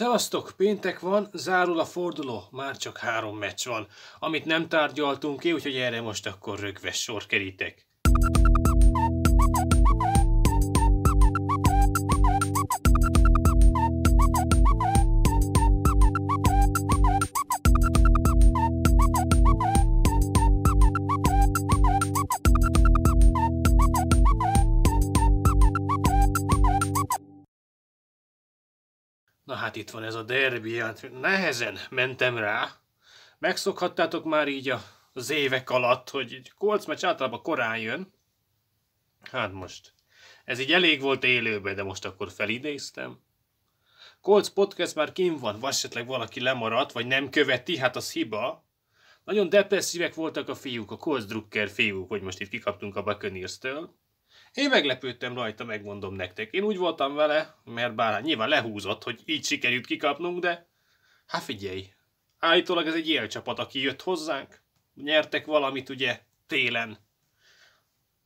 Szevasztok, péntek van, zárul a forduló, már csak három meccs van, amit nem tárgyaltunk ki, úgyhogy erre most akkor rögves sor kerítek. itt van ez a derbi, hát nehezen mentem rá. Megszokhattátok már így az évek alatt, hogy kolc meccs általában korán jön. Hát most, ez így elég volt élőben, de most akkor felidéztem. Kolc podcast már kim van, vagy esetleg valaki lemaradt, vagy nem követi, hát az hiba. Nagyon depresszívek voltak a fiúk, a Kolc Drucker fiúk, hogy most itt kikaptunk a Buccaneers-től én meglepődtem rajta, megmondom nektek. Én úgy voltam vele, mert bár nyilván lehúzott, hogy így sikerült kikapnunk, de hát figyelj, állítólag ez egy élcsapat, aki jött hozzánk. Nyertek valamit ugye télen.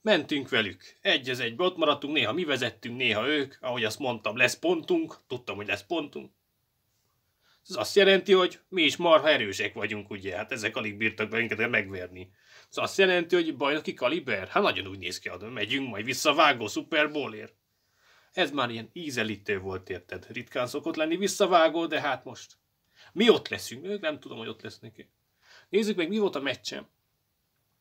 Mentünk velük. Egy az egy, ott maradtunk, néha mi vezettünk, néha ők. Ahogy azt mondtam, lesz pontunk. Tudtam, hogy lesz pontunk. Ez azt jelenti, hogy mi is marha erősek vagyunk, ugye? Hát ezek alig bírtak minket megverni. Szóval azt jelenti, hogy bajnoki kaliber? Hát nagyon úgy néz ki, adom, megyünk majd vissza a vágó Super Ez már ilyen ízelítő volt, érted? Ritkán szokott lenni visszavágó, de hát most. Mi ott leszünk, ők nem tudom, hogy ott lesznek. Nézzük meg, mi volt a meccsem.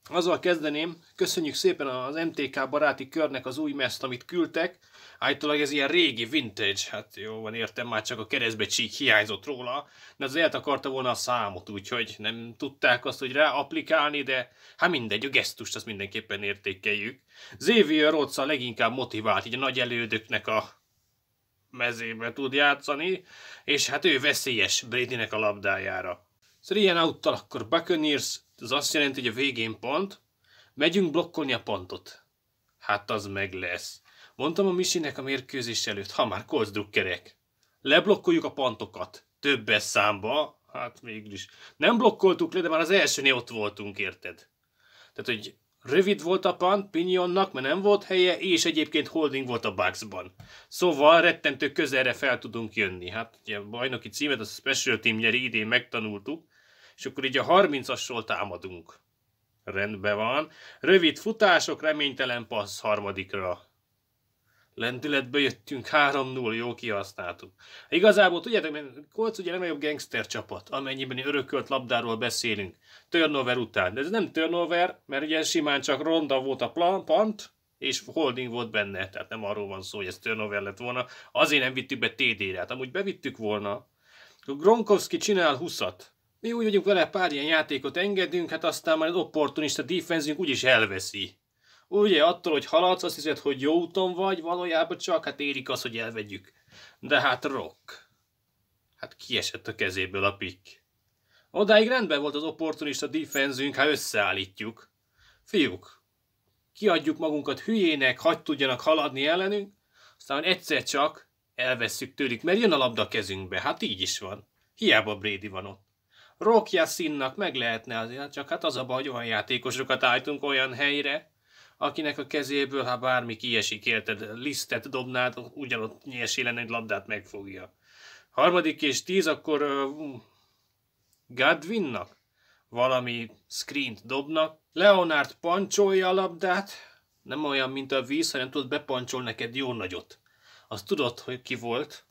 Azzal kezdeném, köszönjük szépen az MTK baráti körnek az új meszt, amit küldtek. Állítólag ez ilyen régi vintage, hát jó van értem, már csak a keresztbe csík hiányzott róla, de az eltakarta volna a számot, úgyhogy nem tudták azt, hogy rá applikálni, de hát mindegy, a gesztust azt mindenképpen értékeljük. Xavier Rhodes a leginkább motivált, így a nagy elődöknek a mezébe tud játszani, és hát ő veszélyes Bradynek a labdájára. Szóval ilyen akkor Buccaneers, ez azt jelenti, hogy a végén pont, megyünk blokkolni a pontot. Hát az meg lesz. Mondtam a Misinek a mérkőzés előtt, ha már kozdrukkerek. Leblokkoljuk a pontokat. Többes számba, hát mégis. Nem blokkoltuk le, de már az elsőnél ott voltunk, érted? Tehát, hogy Rövid volt a pant Pinionnak, mert nem volt helye, és egyébként holding volt a Bugsban. Szóval rettentő közelre fel tudunk jönni. Hát ugye a bajnoki címet a Special Team nyeri, idén megtanultuk, és akkor így a 30-asról támadunk. Rendben van. Rövid futások, reménytelen passz harmadikra. Lendületbe jöttünk, 3-0, jó kihasználtuk. Igazából tudjátok, mert Kolc ugye jobb gangster csapat, amennyiben örökölt labdáról beszélünk. Turnover után. De ez nem turnover, mert ugye simán csak ronda volt a plan, pant, és holding volt benne, tehát nem arról van szó, hogy ez turnover lett volna. Azért nem vittük be TD-re, hát amúgy bevittük volna. Gronkowski csinál 20-at, mi úgy vagyunk vele, pár ilyen játékot engedünk, hát aztán már az opportunista defenzünk úgyis elveszi. Ugye attól, hogy haladsz, azt hiszed, hogy jó úton vagy, valójában csak hát érik az, hogy elvegyük. De hát rock. Hát kiesett a kezéből a pikk. Odáig rendben volt az opportunista defenzünk, ha hát összeállítjuk. Fiúk, kiadjuk magunkat hülyének, hagy tudjanak haladni ellenünk, aztán egyszer csak elveszük tőlük, mert jön a labda a kezünkbe. Hát így is van. Hiába Brady van ott. Rokja színnak meg lehetne azért, csak hát az a baj, hogy olyan játékosokat álltunk olyan helyre, akinek a kezéből, ha bármi kiesik, érted, lisztet dobnád, ugyanott nyiesélen egy labdát megfogja. Harmadik és tíz, akkor uh, Gadwinnak valami screen dobnak, Leonard pancsolja a labdát, nem olyan, mint a víz, hanem tudod, bepancsol neked jó nagyot. Azt tudod, hogy ki volt,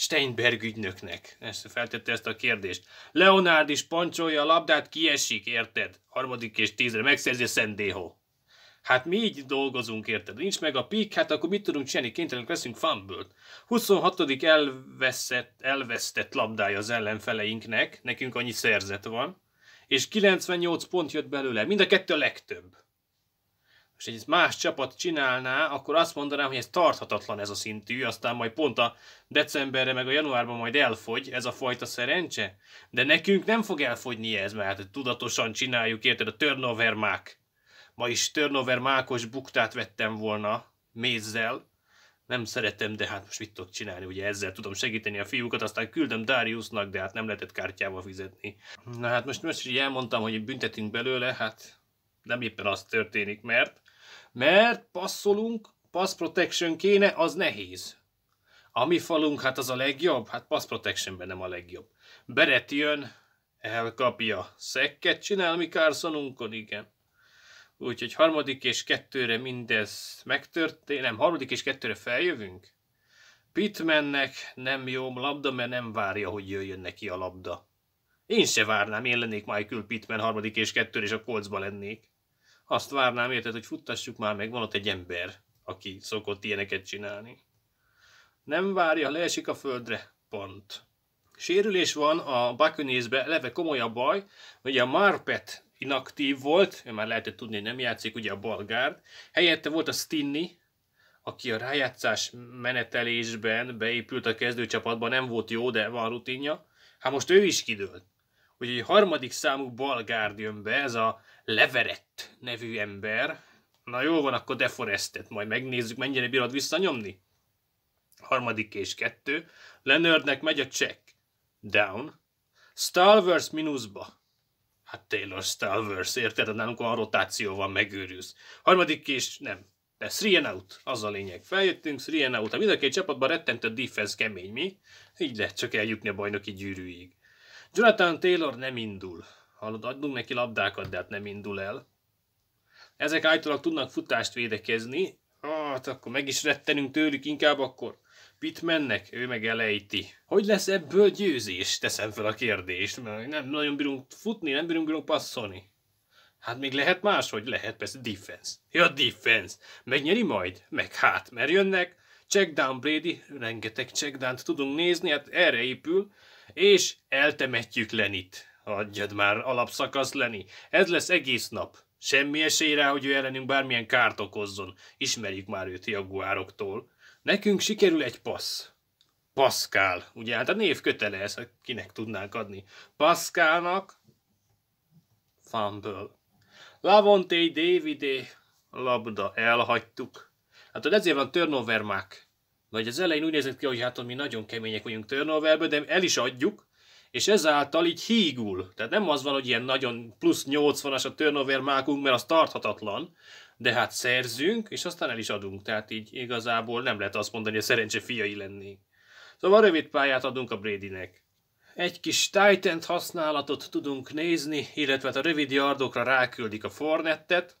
Steinberg ügynöknek? Ezt feltette ezt a kérdést. Leonard is pancsolja a labdát, kiesik, érted? Harmadik és tízre megszerzi Szendého. Hát mi így dolgozunk, érted? Nincs meg a pik, hát akkor mit tudunk csinálni? Kénytelenek leszünk fumble 26. Elveszett, elvesztett labdája az ellenfeleinknek, nekünk annyi szerzet van, és 98 pont jött belőle, mind a kettő a legtöbb és egy más csapat csinálná, akkor azt mondanám, hogy ez tarthatatlan ez a szintű, aztán majd pont a decemberre meg a januárban majd elfogy ez a fajta szerencse. De nekünk nem fog elfogyni ez, mert hát tudatosan csináljuk, érted, a turnover mák. Ma is turnover mákos buktát vettem volna mézzel, nem szeretem, de hát most mit tudok csinálni, ugye ezzel tudom segíteni a fiúkat, aztán küldöm Dariusnak, de hát nem lehetett kártyával fizetni. Na hát most, most így elmondtam, hogy büntetünk belőle, hát nem éppen az történik, mert mert passzolunk, pass protection kéne, az nehéz. A mi falunk, hát az a legjobb, hát pass protectionben nem a legjobb. Beret jön, elkapja, szekket csinál mi Carsonunkon, igen. Úgyhogy harmadik és kettőre mindez megtörtént, nem, harmadik és kettőre feljövünk. Pitmennek nem jó labda, mert nem várja, hogy jöjjön neki a labda. Én se várnám, én lennék Michael Pittman harmadik és kettőre, és a kolcba lennék azt várnám, érted, hogy futtassuk már meg, van ott egy ember, aki szokott ilyeneket csinálni. Nem várja, leesik a földre, pont. Sérülés van a Buccaneersbe, leve komoly a baj, hogy a Marpet inaktív volt, ő már lehetett tudni, hogy nem játszik, ugye a Balgárd, helyette volt a Stinni, aki a rájátszás menetelésben beépült a kezdőcsapatba, nem volt jó, de van rutinja, hát most ő is kidőlt. Úgyhogy harmadik számú Balgárd jön be, ez a Leverett nevű ember. Na jó van, akkor Deforestet, majd megnézzük, mennyire bírod visszanyomni. Harmadik és kettő. Leonardnek megy a check. Down. Stalvers mínuszba. Hát Taylor Stalvers, érted? De hát nálunk a rotáció van, megőrülsz. Harmadik és nem. De three and out, az a lényeg. Feljöttünk, three and out. A hát mind a két csapatban rettentő defense kemény, mi? Így lehet csak eljutni a bajnoki gyűrűig. Jonathan Taylor nem indul. Hallod, adunk neki labdákat, de hát nem indul el. Ezek általában tudnak futást védekezni. Hát akkor meg is rettenünk tőlük inkább akkor. Pit mennek, ő meg elejti. Hogy lesz ebből győzés? Teszem fel a kérdést, mert nem nagyon bírunk futni, nem bírunk, bírunk passzolni. Hát még lehet más, hogy lehet persze defense. Ja, defense. Megnyeri majd? Meg hát, mert jönnek. Check down Brady, rengeteg check tudunk nézni, hát erre épül, és eltemetjük Lenit. Adjad már alapszakasz, Lenny. Ez lesz egész nap. Semmi esély rá, hogy ő ellenünk bármilyen kárt okozzon. Ismerjük már őt jaguároktól. Nekünk sikerül egy passz. Pascal, ugye hát a név kötele ez, kinek tudnánk adni. Pascalnak fumble. Lavonté, Davidé, labda, elhagytuk. Hát ezért van turnover mák. Vagy az elején úgy nézett ki, hogy hát mi nagyon kemények vagyunk turnoverből, de el is adjuk és ezáltal így hígul. Tehát nem az van, hogy ilyen nagyon plusz 80-as a turnover mákunk, mert az tarthatatlan, de hát szerzünk, és aztán el is adunk. Tehát így igazából nem lehet azt mondani, hogy a szerencse fiai lennénk. Szóval rövid pályát adunk a Bradynek. Egy kis titan használatot tudunk nézni, illetve hát a rövid yardokra ráküldik a Fornettet.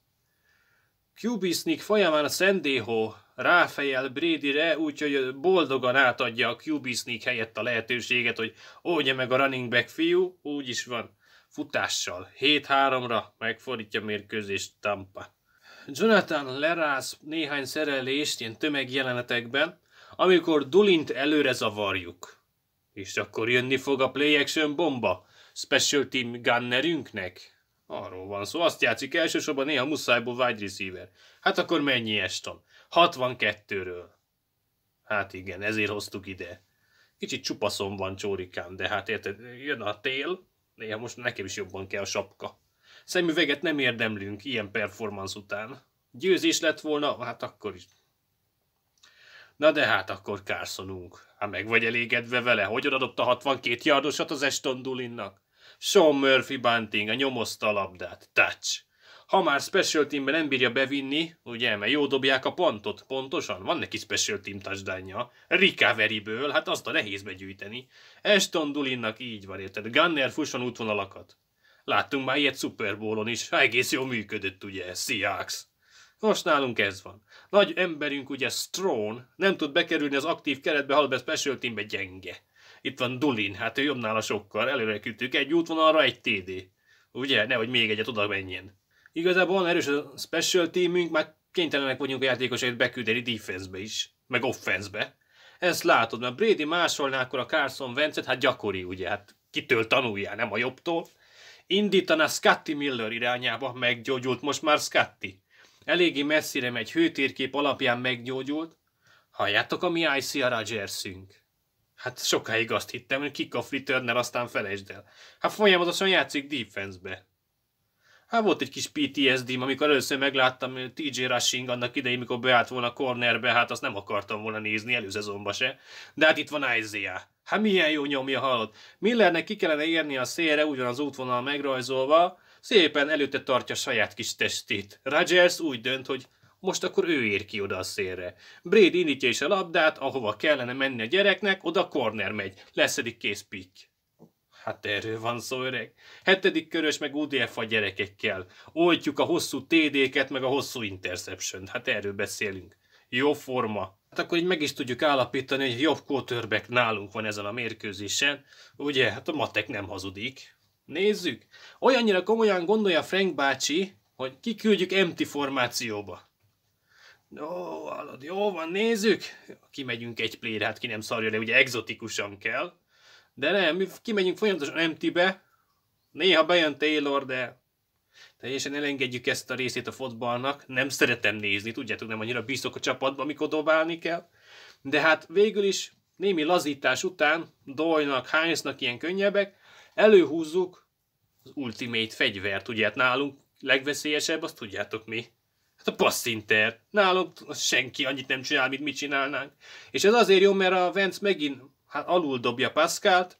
QB Sneak folyamán a Sendého ráfejel Bradyre, úgyhogy boldogan átadja a QB sneak helyett a lehetőséget, hogy oldja meg a running back fiú, úgy is van, futással. 7-3-ra megfordítja mérkőzést Tampa. Jonathan lerász néhány szerelést ilyen tömegjelenetekben, amikor Dulint előre zavarjuk. És akkor jönni fog a play action bomba special team gunnerünknek? Arról van szó, azt játszik elsősorban néha muszájból wide receiver. Hát akkor mennyi Eston? 62-ről. Hát igen, ezért hoztuk ide. Kicsit csupaszom van csórikám, de hát érted, jön a tél, néha most nekem is jobban kell a sapka. Szemüveget nem érdemlünk ilyen performance után. Győzés lett volna, hát akkor is. Na de hát akkor kárszonunk. Hát meg vagy elégedve vele, hogyan adott a 62 yardosat az Eston Dulinnak? Sean Murphy Bunting, a nyomozta a labdát. Touch! ha már special teamben nem bírja bevinni, ugye, mert jó dobják a pontot, pontosan, van neki special team touchdownja, recovery-ből, hát azt a nehéz begyűjteni. Eston Dulinnak így van, érted? Gunner fusson útvonalakat. Láttunk már ilyet Super Bowl-on is, ha egész jól működött, ugye, Seahawks. Most nálunk ez van. Nagy emberünk, ugye, Strone, nem tud bekerülni az aktív keretbe, halbe special teambe gyenge. Itt van Dulin, hát ő jobb nála sokkal, előre kütük, egy útvonalra egy TD. Ugye? Nehogy még egyet oda menjen. Igazából van erős a special teamünk, már kénytelenek vagyunk a játékosait beküldeni defense is, meg offense Ezt látod, mert Brady másolná akkor a Carson Wentz-et, hát gyakori ugye, hát kitől tanulja, nem a jobbtól. Indítaná Scotty Miller irányába, meggyógyult most már Scotty. Eléggé messzire megy, hőtérkép alapján meggyógyult. Halljátok a mi ICA Rodgersünk. Hát sokáig azt hittem, hogy kick off returner, aztán felejtsd el. Hát folyamatosan játszik defense-be. Hát volt egy kis PTSD-m, amikor először megláttam TJ Rushing annak idején, mikor beállt volna a cornerbe, hát azt nem akartam volna nézni előszezonba se. De hát itt van Isaiah. Hát milyen jó nyomja halott. Millernek ki kellene érni a szélre, ugyanaz útvonal megrajzolva, szépen előtte tartja saját kis testét. Rogers úgy dönt, hogy most akkor ő ér ki oda a szélre. Braid indítja is a labdát, ahova kellene menni a gyereknek, oda a corner megy, leszedik kész pikk. Hát erről van szó, öreg. Hetedik körös meg UDF a gyerekekkel. Oltjuk a hosszú TD-ket, meg a hosszú interception Hát erről beszélünk. Jó forma. Hát akkor így meg is tudjuk állapítani, hogy jobb kótörbek nálunk van ezen a mérkőzésen. Ugye, hát a matek nem hazudik. Nézzük. Olyannyira komolyan gondolja Frank bácsi, hogy kiküldjük MT formációba. Ó, hallod, jó van, nézzük. Kimegyünk egy plére, hát ki nem szarja le, ugye exotikusan kell. De nem, mi kimegyünk folyamatosan MT-be, néha bejön Taylor, de teljesen elengedjük ezt a részét a fotballnak. Nem szeretem nézni, tudjátok, nem annyira bízok a csapatba, amikor dobálni kell. De hát végül is némi lazítás után Doynak, Heinznak ilyen könnyebbek, előhúzzuk az ultimate fegyvert, ugye hát nálunk legveszélyesebb, azt tudjátok mi. Hát a passzinter. Nálunk senki annyit nem csinál, mint mi csinálnánk. És ez azért jó, mert a Vence megint hát alul dobja Pascalt,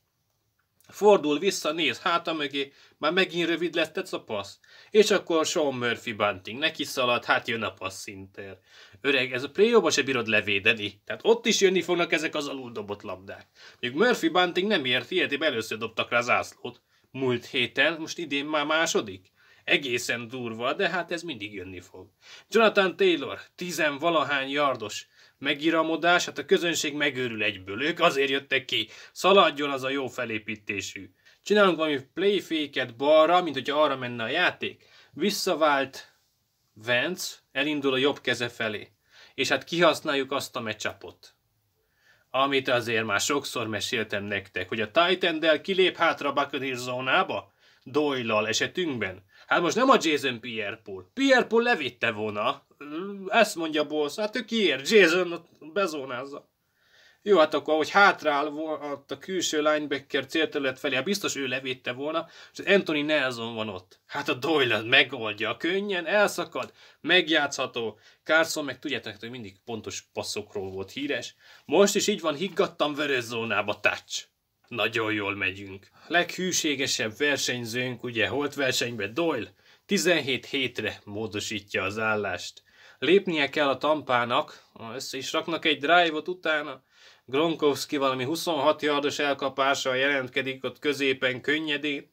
fordul vissza, néz háta mögé, már megint rövid lett ez a passz. És akkor Sean Murphy bunting, neki szalad, hát jön a passz szintér. Öreg, ez a préjóba se bírod levédeni, tehát ott is jönni fognak ezek az alul dobott labdák. Még Murphy bunting nem ért, ilyetében először dobtak rá zászlót. Múlt héten, most idén már második. Egészen durva, de hát ez mindig jönni fog. Jonathan Taylor, tizenvalahány yardos megiramodás, hát a közönség megőrül egyből. Ők azért jöttek ki. Szaladjon az a jó felépítésű. Csinálunk valami playféket balra, mint hogyha arra menne a játék. Visszavált Vance, elindul a jobb keze felé. És hát kihasználjuk azt a mecsapot. amit azért már sokszor meséltem nektek, hogy a titan kilép hátra a Buccaneers zónába, Doyle-al esetünkben, Hát most nem a Jason Pierre-Paul. Pierre-Paul levitte volna. Ezt mondja Bolsz. Hát ő kiért. Jason bezónázza. Jó, hát akkor, hogy hátrál volt a külső linebacker célterület felé, hát biztos ő levitte volna, és Anthony Nelson van ott. Hát a Doyle megoldja, könnyen elszakad, megjátszható. Carson meg tudjátok, hogy mindig pontos passzokról volt híres. Most is így van, higgadtam vörös zónába, touch. Nagyon jól megyünk. Leghűségesebb versenyzőnk ugye holt versenybe Doyle 17 hétre módosítja az állást. Lépnie kell a tampának, össze is raknak egy drive-ot utána. Gronkowski valami 26 yardos elkapással jelentkedik ott középen könnyedén.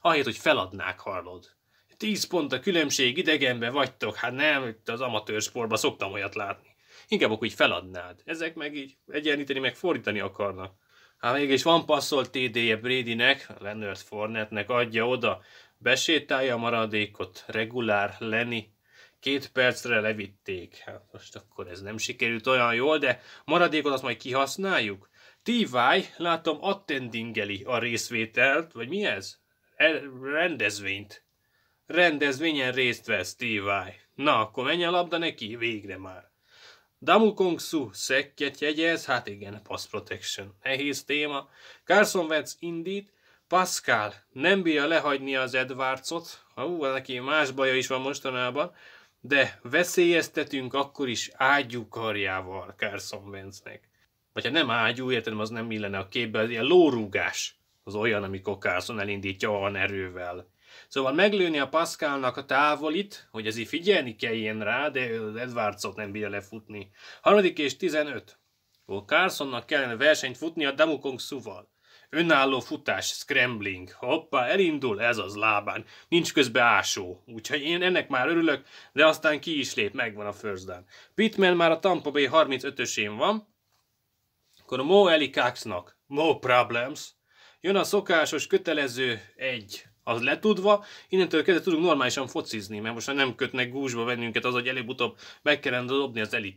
Ahelyett, hogy feladnák, hallod. 10 pont a különbség, idegenben vagytok, hát nem, itt az amatőrsportban szoktam olyat látni. Inkább akkor így feladnád. Ezek meg így egyenlíteni, meg fordítani akarnak. Hát mégis van passzolt TD-je Bradynek, Leonard Fornetnek adja oda, besétálja a maradékot, regulár Lenny, két percre levitték. Hát most akkor ez nem sikerült olyan jól, de maradékot azt majd kihasználjuk. TY, látom, attendingeli a részvételt, vagy mi ez? E- rendezvényt. Rendezvényen részt vesz TY. Na, akkor menj a labda neki, végre már. Su, szekket jegyez, hát igen, pass protection, nehéz téma. Carson Wentz indít, Pascal nem bírja lehagyni az Edwardsot, hú, hát neki más baja is van mostanában, de veszélyeztetünk akkor is ágyú karjával Carson Wentznek. Vagy ha nem ágyú, értem, az nem illene a képbe, az ilyen lórúgás az olyan, amikor Carson elindítja olyan erővel Szóval meglőni a Pascalnak a távolit, hogy így figyelni ilyen rá, de Edwardsot nem bírja lefutni. Harmadik és 15. Ó, Carsonnak kellene versenyt futni a Damukong szuval. Önálló futás, scrambling. Hoppá, elindul, ez az lábán. Nincs közbe ásó. Úgyhogy én ennek már örülök, de aztán ki is lép, megvan a first down. Pittman már a Tampa Bay 35-ösén van. Akkor a Mo Elikaxnak. Mo problems. Jön a szokásos kötelező egy az letudva, innentől kezdve tudunk normálisan focizni, mert most nem kötnek gúzsba bennünket az, hogy előbb-utóbb meg kellene dobni az Eli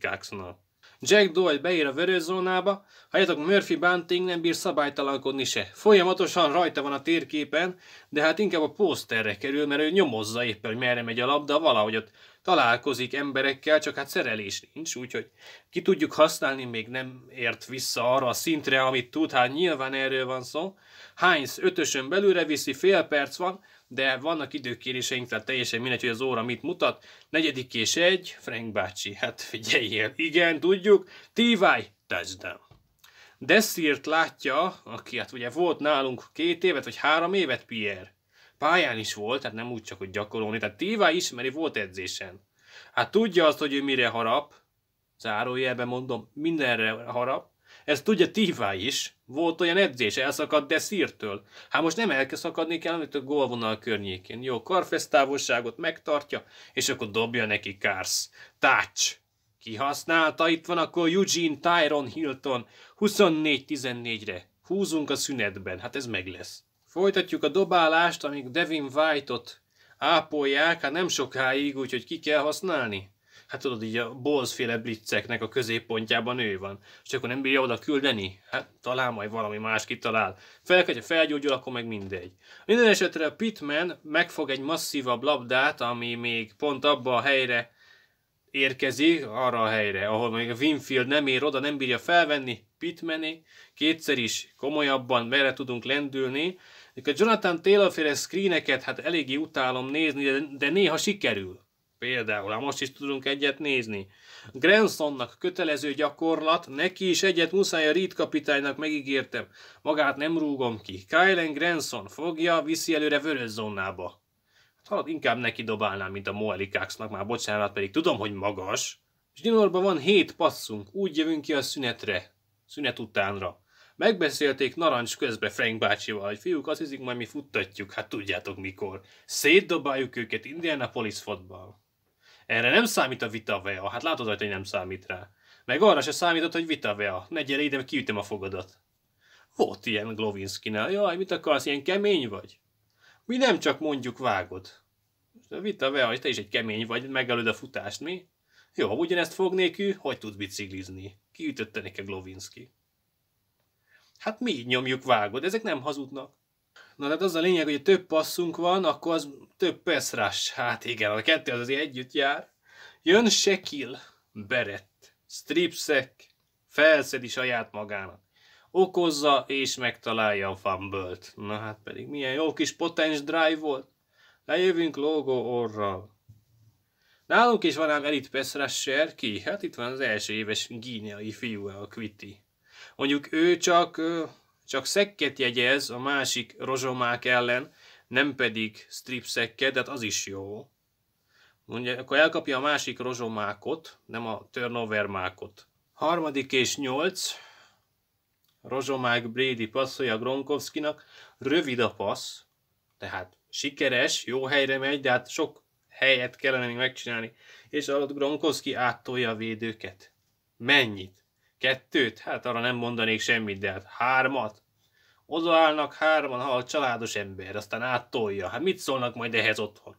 Jack Doyle beír a vörös zónába, halljátok Murphy Bunting nem bír szabálytalankodni se. Folyamatosan rajta van a térképen, de hát inkább a pósterre kerül, mert ő nyomozza éppen, hogy merre megy a labda, valahogy ott találkozik emberekkel, csak hát szerelés nincs, úgyhogy ki tudjuk használni, még nem ért vissza arra a szintre, amit tud, hát nyilván erről van szó. Heinz ötösön belülre viszi, fél perc van, de vannak időkéréseink, tehát teljesen mindegy, hogy az óra mit mutat. Negyedik és egy, Frank bácsi, hát figyeljél, igen, tudjuk, T.Y. touchdown. Desszírt látja, aki hát ugye volt nálunk két évet, vagy három évet Pierre. Pályán is volt, tehát nem úgy csak, hogy gyakorolni. Tehát Tiva ismeri, volt edzésen. Hát tudja azt, hogy ő mire harap. Zárójelben mondom, mindenre harap. Ezt tudja Tiva is. Volt olyan edzés, elszakadt de szírtől. Hát most nem el kell szakadni kell, amit a gólvonal környékén. Jó, karfesz távolságot megtartja, és akkor dobja neki Kársz. Tács! Kihasználta, itt van akkor Eugene Tyron Hilton 24-14-re. Húzunk a szünetben, hát ez meg lesz. Folytatjuk a dobálást, amíg Devin White-ot ápolják, hát nem sokáig, úgyhogy ki kell használni hát tudod, így a bolzféle blitzeknek a középpontjában ő van. És akkor nem bírja oda küldeni? Hát talán majd valami más kitalál. Fel, hogyha felgyógyul, akkor meg mindegy. Minden esetre a Pitman megfog egy masszívabb labdát, ami még pont abba a helyre érkezik, arra a helyre, ahol még a Winfield nem ér oda, nem bírja felvenni, Pitmané, kétszer is komolyabban merre tudunk lendülni. A Jonathan Taylor féle screeneket hát eléggé utálom nézni, de néha sikerül. Például, hát most is tudunk egyet nézni. Gransonnak kötelező gyakorlat, neki is egyet muszáj a Reed kapitánynak megígértem. Magát nem rúgom ki. Kylen Granson fogja, viszi előre vörös zónába. Hát halad, inkább neki dobálnám, mint a Moelikáxnak, már bocsánat, pedig tudom, hogy magas. és Zsinorban van hét passzunk, úgy jövünk ki a szünetre. Szünet utánra. Megbeszélték narancs közbe Frank bácsival, hogy fiúk, azt hiszik, majd mi futtatjuk, hát tudjátok mikor. Szétdobáljuk őket Indianapolis fotball. Erre nem számít a Vitavea, hát látod rajta, hogy nem számít rá. Meg arra se számított, hogy Vitavea, ne gyere ide, kiütöm a fogadat. Volt ilyen Glovinszkinál, jaj, mit akarsz, ilyen kemény vagy? Mi nem csak mondjuk vágod. Vitavea, hogy te is egy kemény vagy, megelőd a futást, mi? Jó, ha ugyanezt fognék ő, hogy tud biciklizni? Kiütötte neki Glovinski. Hát mi így nyomjuk, vágod, ezek nem hazudnak. Na tehát az a lényeg, hogy több passzunk van, akkor az több peszrás. Hát igen, a kettő az azért együtt jár. Jön Sekil, Berett, Stripsek, felszedi saját magának. Okozza és megtalálja a fumble Na hát pedig milyen jó kis potens drive volt. Lejövünk logó orral. Nálunk is van ám elit Pesrasser, ki? Hát itt van az első éves gíniai fiú, a Quitty. Mondjuk ő csak csak szekket jegyez a másik rozsomák ellen, nem pedig strip szekket, de hát az is jó. Mondja, akkor elkapja a másik rozsomákot, nem a turnover mákot. Harmadik és nyolc. Rozsomák Brady passzolja Gronkowskinak. Rövid a passz, tehát sikeres, jó helyre megy, de hát sok helyet kellene még megcsinálni. És alatt Gronkowski áttolja a védőket. Mennyit? Kettőt? Hát arra nem mondanék semmit, de hát hármat? Odaállnak hárman, ha a családos ember, aztán áttolja. Hát mit szólnak majd ehhez otthon?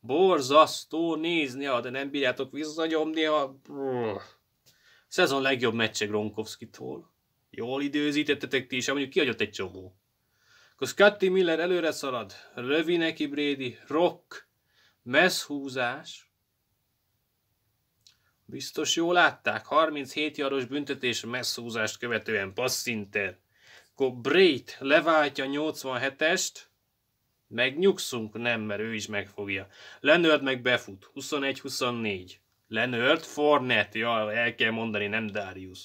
Borzasztó nézni, ha de nem bírjátok visszanyomni a... Szezon legjobb meccse Gronkowski-tól. Jól időzítettetek ti is, hát mondjuk kiadott egy csomó. Akkor Scotty Miller előre szalad, Rövi neki Brady, rock, messzhúzás. Biztos jól látták, 37 jaros büntetés messzhúzást követően passzinter akkor Brait leváltja 87-est, megnyugszunk? Nem, mert ő is megfogja. Lenőrt meg befut, 21-24. Lenőrt, Fornet, ja, el kell mondani, nem Darius.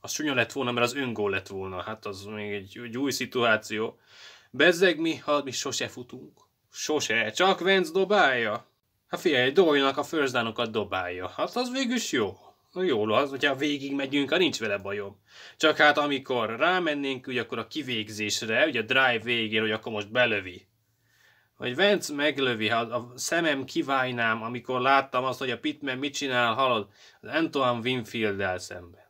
Az csúnya lett volna, mert az öngól lett volna, hát az még egy, egy új szituáció. Bezzeg mi, ha mi sose futunk. Sose, csak Vence dobálja. Hát figyelj, doljanak a first dobálja. Hát az is jó jól az, hogyha végig megyünk, ha nincs vele bajom. Csak hát amikor rámennénk, ugye akkor a kivégzésre, ugye a drive végén, hogy akkor most belövi. Hogy Vence meglövi, ha a szemem kiválynám, amikor láttam azt, hogy a Pitman mit csinál, halad, az Antoine winfield szemben.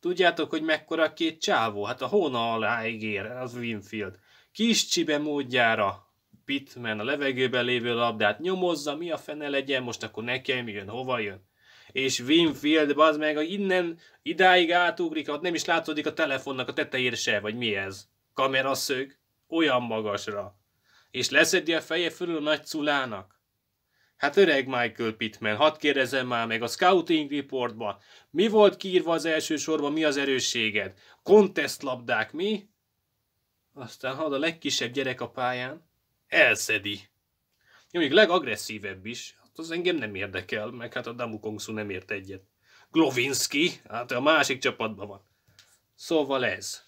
Tudjátok, hogy mekkora két csávó? Hát a hóna alá ígér, az Winfield. Kis csibe módjára Pitman a levegőben lévő labdát nyomozza, mi a fene legyen, most akkor nekem jön, hova jön és Winfield, az meg, hogy innen idáig átugrik, ott nem is látszódik a telefonnak a tetejére se, vagy mi ez? Kameraszög? Olyan magasra. És leszedi a feje fölül nagy culának? Hát öreg Michael Pittman, hadd kérdezem már meg a scouting reportba, mi volt kiírva az első sorban, mi az erősséged? Contest labdák, mi? Aztán ha a legkisebb gyerek a pályán, elszedi. Jó, még legagresszívebb is, az engem nem érdekel, meg hát a Damukongsu nem ért egyet. Glovinski, hát a másik csapatban van. Szóval ez.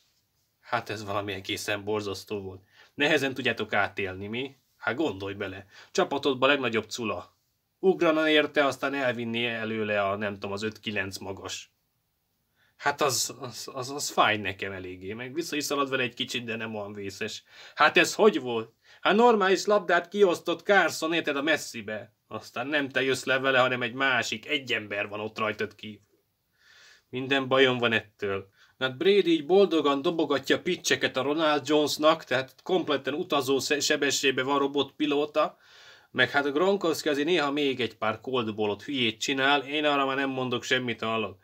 Hát ez valami egészen borzasztó volt. Nehezen tudjátok átélni, mi? Hát gondolj bele. Csapatodban a legnagyobb cula. Ugrana érte, aztán elvinni előle a nem tudom, az 5-9 magas. Hát az, az, az, az fáj nekem eléggé, meg vissza is szalad vele egy kicsit, de nem olyan vészes. Hát ez hogy volt? Hát normális labdát kiosztott Carson, érted a messzibe. Aztán nem te jössz le vele, hanem egy másik, egy ember van ott rajtad kívül. Minden bajom van ettől. Hát Brady így boldogan dobogatja picseket a Ronald Jonesnak, tehát kompletten utazó sebességbe van robotpilóta, meg hát a Gronkowski azért néha még egy pár coldballot hülyét csinál, én arra már nem mondok semmit hallod.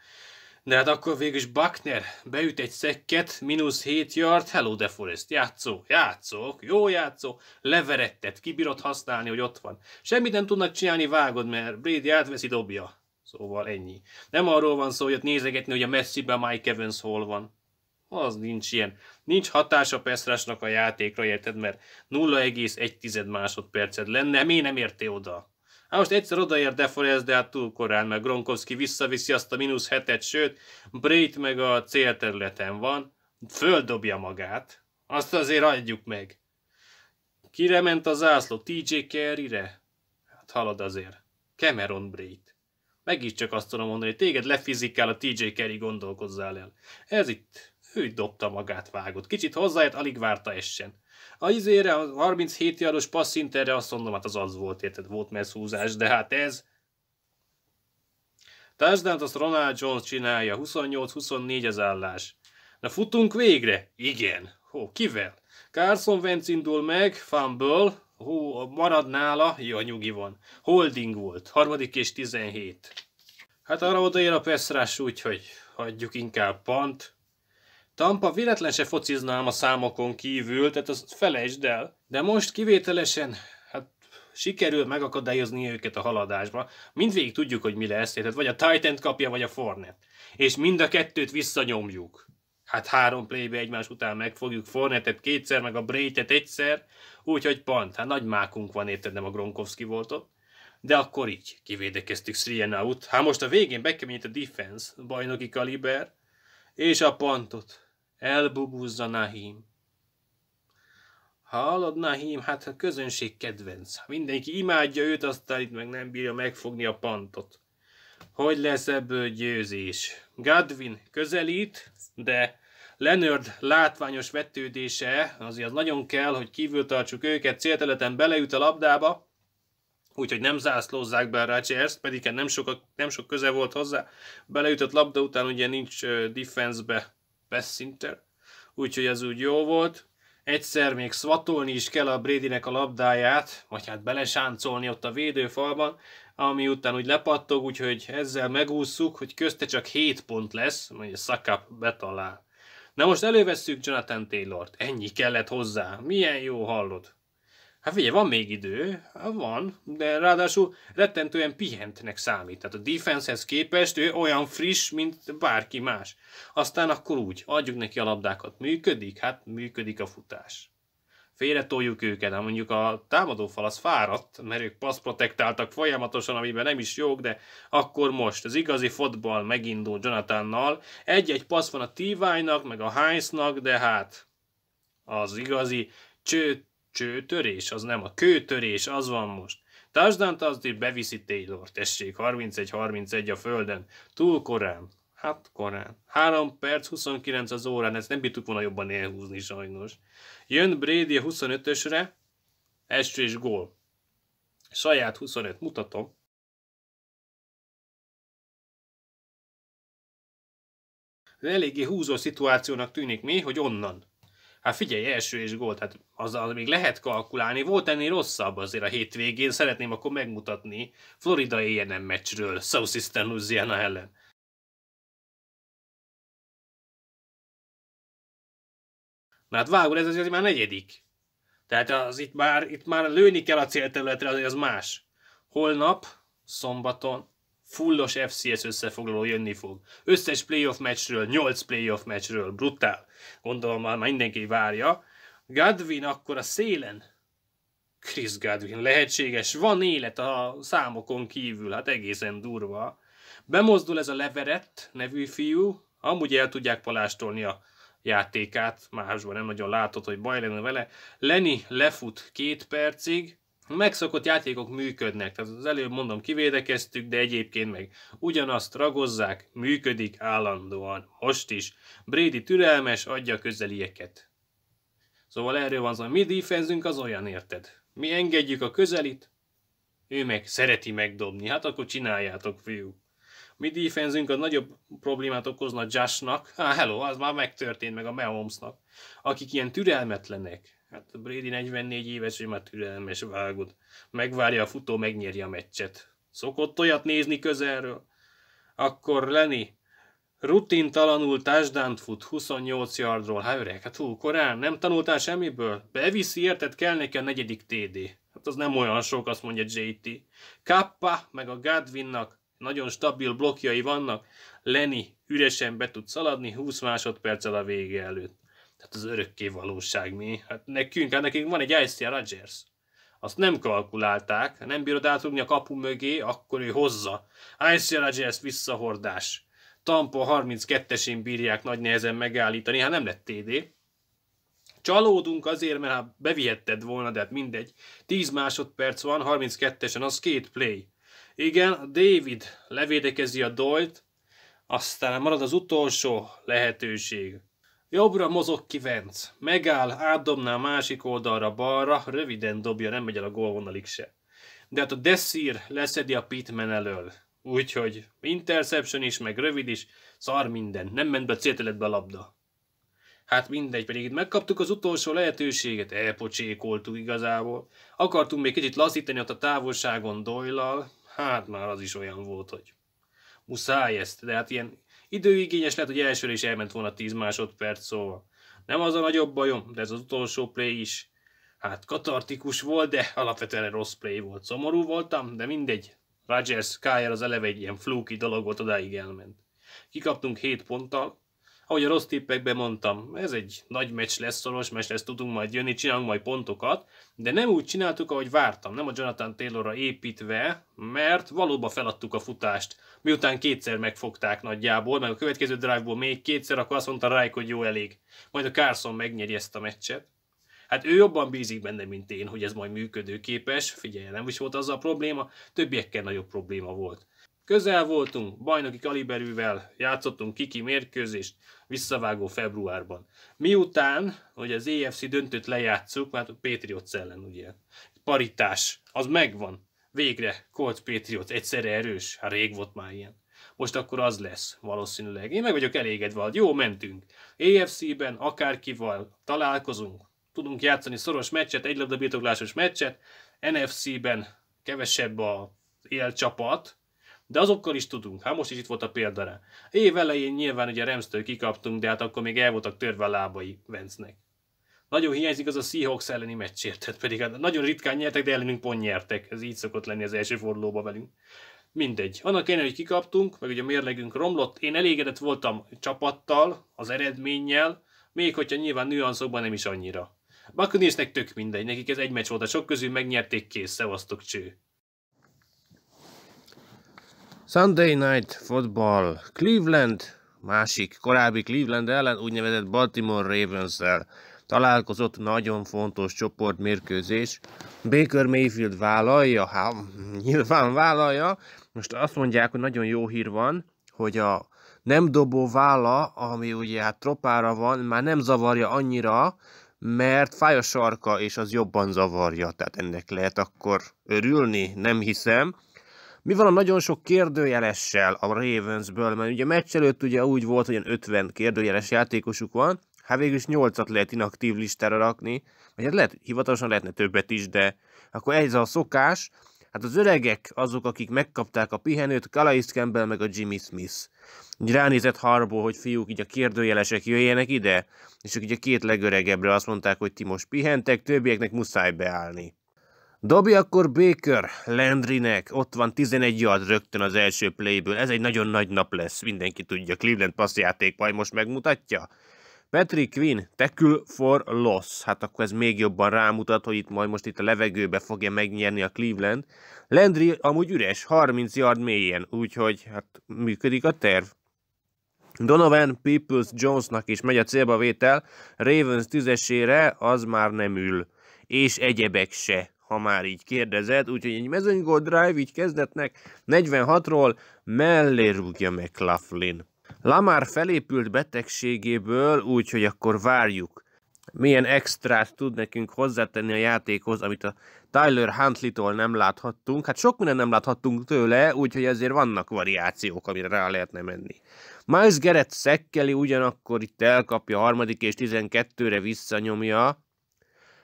De hát akkor is Buckner beüt egy szekket, mínusz 7 yard, hello De Forest, játszó, játszók, jó játszó, leverettet, kibírod használni, hogy ott van. Semmit nem tudnak csinálni, vágod, mert Brady átveszi, dobja. Szóval ennyi. Nem arról van szó, hogy ott nézegetni, hogy a messzibe Mike Evans hol van. Az nincs ilyen. Nincs hatása Peszrásnak a játékra, érted, mert 0,1 másodperced lenne, mi nem érté oda. Hát most egyszer odaér De Forest, de hát túl korán, mert Gronkowski visszaviszi azt a mínusz hetet, sőt, Brait meg a célterületen van, földobja magát, azt azért adjuk meg. Kire ment a zászló? TJ Kerry-re? Hát halad azért. Cameron Brait. is csak azt tudom mondani, hogy téged lefizikál a TJ Carey, gondolkozzál el. Ez itt, ő dobta magát, vágott. Kicsit hozzáért, alig várta essen. A izére, a 37 jardos passzinterre azt mondom, hát az az volt, érted, volt messzúzás, de hát ez... Társadalmat azt Ronald Jones csinálja, 28-24 az állás. Na futunk végre? Igen. Hó, kivel? Carson Wentz indul meg, fumble, hó, marad nála, jó, nyugi van. Holding volt, harmadik és 17. Hát arra odaér a Pestrás, úgyhogy hagyjuk inkább pant. Tampa véletlen se fociznám a számokon kívül, tehát azt felejtsd el. De most kivételesen hát, sikerül megakadályozni őket a haladásba. Mindvégig tudjuk, hogy mi lesz, tehát vagy a titan kapja, vagy a Fornet. És mind a kettőt visszanyomjuk. Hát három playbe egymás után megfogjuk Fornetet kétszer, meg a Braytet egyszer, úgyhogy pont, hát nagy mákunk van, érted, nem a Gronkowski volt ott de akkor így kivédekeztük Srien out. Hát most a végén bekeményít a defense, bajnoki kaliber, és a pontot. Elbubúzza Nahim. Hallod, Nahim, hát a közönség kedvenc. Ha mindenki imádja őt, aztán itt meg nem bírja megfogni a pantot. Hogy lesz ebből győzés? Gadwin közelít, de Leonard látványos vetődése, azért az nagyon kell, hogy kívül tartsuk őket, célteleten beleüt a labdába, úgyhogy nem zászlózzák be Rodgers, pedig hát nem sok, nem sok köze volt hozzá. Beleütött labda után ugye nincs defensebe Best szinten. Úgyhogy ez úgy jó volt. Egyszer még szvatolni is kell a Bradynek a labdáját, vagy hát belesáncolni ott a védőfalban, ami után úgy lepattog, úgyhogy ezzel megúszuk, hogy közte csak 7 pont lesz, mondja Szakap betalál. Na most elővesszük Jonathan Taylor-t, ennyi kellett hozzá, milyen jó hallod. Hát figyelj, van még idő, hát van, de ráadásul rettentően pihentnek számít. Tehát a defensehez képest ő olyan friss, mint bárki más. Aztán akkor úgy, adjuk neki a labdákat, működik? Hát működik a futás. Félretoljuk őket, ha hát mondjuk a támadófal az fáradt, mert ők passzprotektáltak folyamatosan, amiben nem is jók, de akkor most az igazi fotball megindul Jonathannal. Egy-egy passz van a t meg a Heinznak, de hát az igazi cső Csőtörés, az nem a kőtörés, az van most. Touchdown tazdi beviszi Taylor, tessék, 31-31 a földön, túl korán. Hát korán. 3 perc 29 az órán, ezt nem bírtuk volna jobban elhúzni sajnos. Jön Brady a 25-ösre, első és gól. Saját 25 mutatom. Ez eléggé húzó szituációnak tűnik mi, hogy onnan Hát figyelj, első és gól, az, az, még lehet kalkulálni. Volt ennél rosszabb azért a hétvégén, szeretném akkor megmutatni Florida nem meccsről, Eastern Louisiana ellen. Na hát vágul ez azért már negyedik. Tehát az itt már, itt már lőni kell a célterületre, az, az más. Holnap, szombaton, fullos FCS összefoglaló jönni fog. Összes playoff meccsről, 8 playoff meccsről, brutál. Gondolom már mindenki várja. Godwin akkor a szélen. Chris Godwin lehetséges. Van élet a számokon kívül, hát egészen durva. Bemozdul ez a Leverett nevű fiú, amúgy el tudják palástolni a játékát, másban nem nagyon látod, hogy baj lenne vele. Lenny lefut két percig, megszokott játékok működnek. Tehát az előbb mondom, kivédekeztük, de egyébként meg ugyanazt ragozzák, működik állandóan. Most is. Brady türelmes, adja a közelieket. Szóval erről van szó. Mi defenzünk az olyan, érted? Mi engedjük a közelit, ő meg szereti megdobni. Hát akkor csináljátok, fiú. Mi defenzünk a nagyobb problémát okozna Joshnak. ah, hello, az már megtörtént meg a Mahomesnak, akik ilyen türelmetlenek Hát a Brady 44 éves, hogy már türelmes vágod. Megvárja a futó, megnyeri a meccset. Szokott olyat nézni közelről? Akkor Lenny, rutintalanul tásdánt fut 28 yardról. Há öreg, hát hú, korán, nem tanultál semmiből? Beviszi, érted, kell neki a negyedik TD. Hát az nem olyan sok, azt mondja JT. Kappa, meg a Godwinnak nagyon stabil blokkjai vannak. Lenny üresen be tud szaladni 20 másodperccel a vége előtt. Tehát az örökké valóság mi? Hát nekünk, hát nekünk van egy Isaiah Rodgers. Azt nem kalkulálták, nem bírod átugni a kapu mögé, akkor ő hozza. Isaiah Rodgers visszahordás. Tampa 32-esén bírják nagy nehezen megállítani, hát nem lett TD. Csalódunk azért, mert hát bevihetted volna, de hát mindegy. 10 másodperc van, 32-esen, az két play. Igen, David levédekezi a dojt, aztán marad az utolsó lehetőség. Jobbra mozog ki Vence. Megáll, átdobná a másik oldalra balra, röviden dobja, nem megy el a gólvonalig se. De hát a Desir leszedi a Pitman elől. Úgyhogy interception is, meg rövid is, szar minden. Nem ment be a célteletbe a labda. Hát mindegy, pedig itt megkaptuk az utolsó lehetőséget, elpocsékoltuk igazából. Akartunk még kicsit lassítani ott a távolságon doyle hát már az is olyan volt, hogy muszáj ezt, de hát ilyen Időigényes lett, hogy elsőre is elment volna 10 másodperc, szóval nem az a nagyobb bajom, de ez az utolsó play is. Hát katartikus volt, de alapvetően rossz play volt. Szomorú voltam, de mindegy. Rodgers Kyer az eleve egy ilyen fluki dolog volt, odáig elment. Kikaptunk 7 ponttal, ahogy a rossz tippekben mondtam, ez egy nagy meccs lesz, szoros meccs lesz, tudunk majd jönni, csinálunk majd pontokat, de nem úgy csináltuk, ahogy vártam, nem a Jonathan Taylorra építve, mert valóban feladtuk a futást. Miután kétszer megfogták nagyjából, meg a következő driveból még kétszer, akkor azt mondta Rijk, hogy jó elég. Majd a Carson megnyeri ezt a meccset. Hát ő jobban bízik benne, mint én, hogy ez majd működőképes. Figyelj, nem is volt az a probléma, többiekkel nagyobb probléma volt. Közel voltunk, bajnoki kaliberűvel játszottunk kiki mérkőzést visszavágó februárban. Miután, hogy az EFC döntőt lejátszuk, a hát Patriots ellen ugye, paritás, az megvan. Végre Colts Patriots egyszerre erős, hát rég volt már ilyen. Most akkor az lesz, valószínűleg. Én meg vagyok elégedve, hogy jó mentünk. EFC-ben akárkival találkozunk, tudunk játszani szoros meccset, egy labda birtoklásos meccset, NFC-ben kevesebb a élcsapat, csapat, de azokkal is tudunk. Hát most is itt volt a példa rá. Év elején nyilván ugye Remstől kikaptunk, de hát akkor még el voltak törve a lábai Vencnek. Nagyon hiányzik az a Seahawks elleni meccsért, tehát pedig hát nagyon ritkán nyertek, de ellenünk pont nyertek. Ez így szokott lenni az első fordulóba velünk. Mindegy. Annak ellenére, hogy kikaptunk, meg ugye a mérlegünk romlott, én elégedett voltam csapattal, az eredménnyel, még hogyha nyilván nüanszokban nem is annyira. Buccaneersnek tök mindegy, nekik ez egy meccs volt, a sok közül megnyerték, kész, szevasztok, cső. Sunday Night Football Cleveland, másik korábbi Cleveland ellen úgynevezett Baltimore Ravens-el találkozott nagyon fontos csoportmérkőzés. Baker Mayfield vállalja, há, nyilván vállalja, most azt mondják, hogy nagyon jó hír van, hogy a nem dobó vála, ami ugye hát tropára van, már nem zavarja annyira, mert fáj a sarka, és az jobban zavarja, tehát ennek lehet akkor örülni, nem hiszem. Mi van a nagyon sok kérdőjelessel a Ravensből? Mert ugye meccs előtt ugye úgy volt, hogy 50 kérdőjeles játékosuk van, hát végül is 8-at lehet inaktív listára rakni, vagy hát lehet, hivatalosan lehetne többet is, de akkor ez a szokás, Hát az öregek azok, akik megkapták a pihenőt, Calais Campbell meg a Jimmy Smith. Így ránézett Harbo, hogy fiúk, így a kérdőjelesek jöjjenek ide, és ők így a két legöregebbre azt mondták, hogy ti most pihentek, többieknek muszáj beállni. Dobj akkor Baker Landrynek, ott van 11 yard rögtön az első playből, ez egy nagyon nagy nap lesz, mindenki tudja, Cleveland passzjáték majd most megmutatja. Patrick Quinn, tackle for loss, hát akkor ez még jobban rámutat, hogy itt majd most itt a levegőbe fogja megnyerni a Cleveland. Landry amúgy üres, 30 yard mélyen, úgyhogy hát működik a terv. Donovan Peoples Jonesnak is megy a célba vétel, Ravens tüzesére az már nem ül, és egyebek se ha már így kérdezed, úgyhogy egy mezőnygól drive így kezdetnek 46-ról mellé rúgja Laughlin. Lamar felépült betegségéből, úgyhogy akkor várjuk. Milyen extrát tud nekünk hozzátenni a játékhoz, amit a Tyler Huntley-tól nem láthattunk. Hát sok minden nem láthattunk tőle, úgyhogy ezért vannak variációk, amire rá lehetne menni. Miles Garrett szekkeli ugyanakkor itt elkapja a harmadik és 12-re visszanyomja.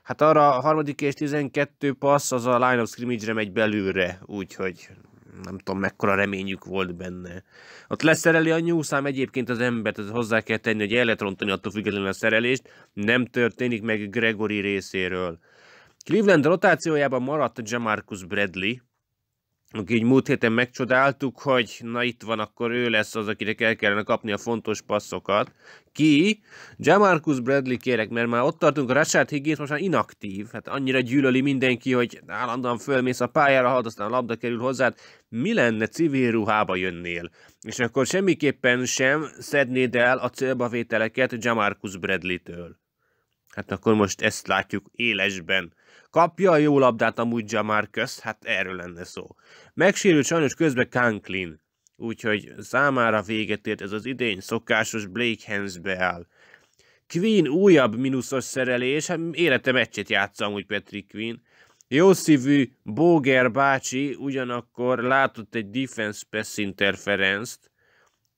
Hát arra a harmadik és 12 passz az a line of scrimmage-re megy belülre, úgyhogy nem tudom mekkora reményük volt benne. Ott leszereli a nyúszám egyébként az embert, ez hozzá kell tenni, hogy el lehet rontani attól függetlenül a szerelést, nem történik meg Gregory részéről. Cleveland rotációjában maradt Jamarcus Bradley, így múlt héten megcsodáltuk, hogy na itt van, akkor ő lesz az, akinek el kellene kapni a fontos passzokat. Ki? Jamarcus Bradley kérek, mert már ott tartunk, a Rashad Higgins most már inaktív, hát annyira gyűlöli mindenki, hogy állandóan fölmész a pályára, ha aztán a labda kerül hozzád, mi lenne civil ruhába jönnél? És akkor semmiképpen sem szednéd el a célba vételeket Jamarcus Bradley-től. Hát akkor most ezt látjuk élesben Kapja a jó labdát amúgy Jamarcus, hát erről lenne szó. Megsérült sajnos közben Kanklin, úgyhogy számára véget ért ez az idény szokásos Blake Hens beáll. Queen újabb minuszos szerelés, hát élete meccset játszom, úgy Patrick Queen. Jó szívű Boger bácsi ugyanakkor látott egy defense pass interference-t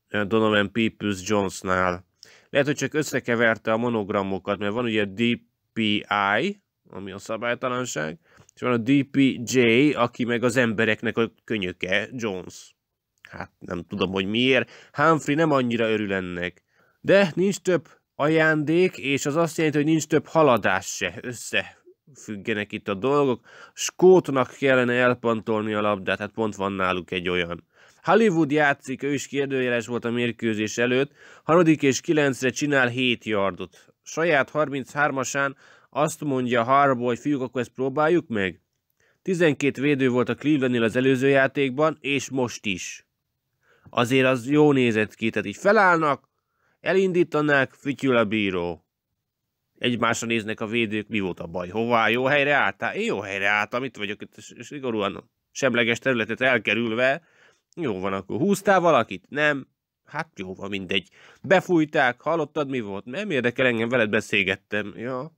eh, Donovan Peoples Jonesnál. Lehet, hogy csak összekeverte a monogramokat, mert van ugye DPI, ami a szabálytalanság, és van a DPJ, aki meg az embereknek a könyöke, Jones. Hát nem tudom, hogy miért. Humphrey nem annyira örül ennek. De nincs több ajándék, és az azt jelenti, hogy nincs több haladás se. Összefüggenek itt a dolgok. Skótnak kellene elpantolni a labdát, hát pont van náluk egy olyan. Hollywood játszik, ő is kérdőjeles volt a mérkőzés előtt. Harmadik és kilencre csinál 7 yardot. Saját 33-asán azt mondja Harbaugh, hogy fiúk, akkor ezt próbáljuk meg? 12 védő volt a Clevelandnél az előző játékban, és most is. Azért az jó nézett ki, tehát így felállnak, elindítanák, fütyül a bíró. Egymásra néznek a védők, mi volt a baj, hová, jó helyre álltál? Én jó helyre álltam, itt vagyok, itt szigorúan semleges területet elkerülve, jó van, akkor húztál valakit? Nem. Hát jó van, mindegy. Befújták, hallottad mi volt? Nem érdekel, engem veled beszélgettem. Ja,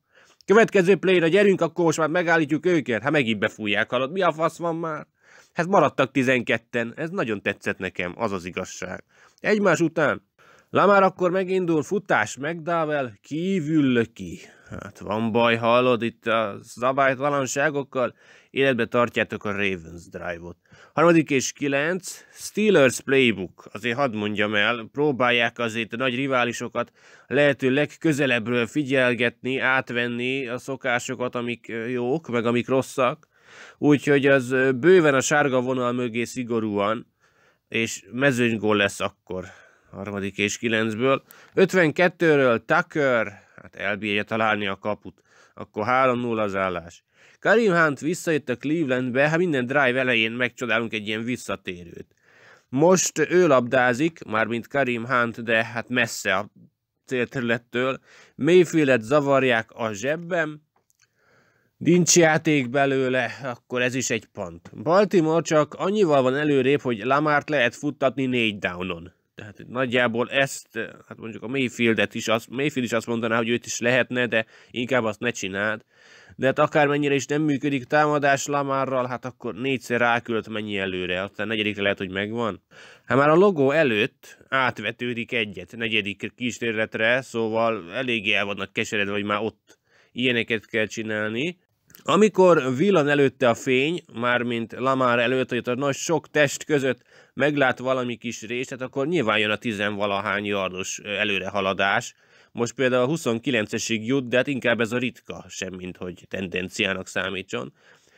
Következő playre gyerünk, akkor most már megállítjuk őket. Hát megint befújják alatt. Mi a fasz van már? Hát maradtak 12-en. Ez nagyon tetszett nekem, az az igazság. Egymás után Lamar akkor megindul, futás, megdável, kívül löki. Hát van baj, hallod, itt a szabálytalanságokkal életbe tartjátok a Ravens drive-ot. Harmadik és kilenc, Steelers playbook, azért hadd mondjam el, próbálják azért a nagy riválisokat lehető legközelebbről figyelgetni, átvenni a szokásokat, amik jók, meg amik rosszak. Úgyhogy az bőven a sárga vonal mögé szigorúan, és mezőnygól lesz akkor harmadik és kilencből. 52-ről Tucker, hát elbírja találni a kaput. Akkor 3-0 az állás. Karim Hunt visszajött a Clevelandbe, ha hát minden drive elején megcsodálunk egy ilyen visszatérőt. Most ő labdázik, mármint Karim Hunt, de hát messze a célterülettől. Mayfieldet zavarják a zsebben, Nincs játék belőle, akkor ez is egy pont. Baltimore csak annyival van előrébb, hogy Lamart lehet futtatni négy downon. Tehát nagyjából ezt, eh, hát mondjuk a Mayfieldet is, az Mayfield is azt mondaná, hogy őt is lehetne, de inkább azt ne csináld. De hát akármennyire is nem működik támadás Lamarral, hát akkor négyszer ráküldött mennyi előre, aztán negyedikre lehet, hogy megvan. Hát már a logó előtt átvetődik egyet, negyedik kísérletre, szóval eléggé el vannak keseredve, hogy már ott ilyeneket kell csinálni. Amikor villan előtte a fény, mármint Lamar előtt, hogy a nagy sok test között meglát valami kis részt, akkor nyilván jön a tizenvalahány yardos előrehaladás. Most például a 29-esig jut, de hát inkább ez a ritka sem, mint hogy tendenciának számítson.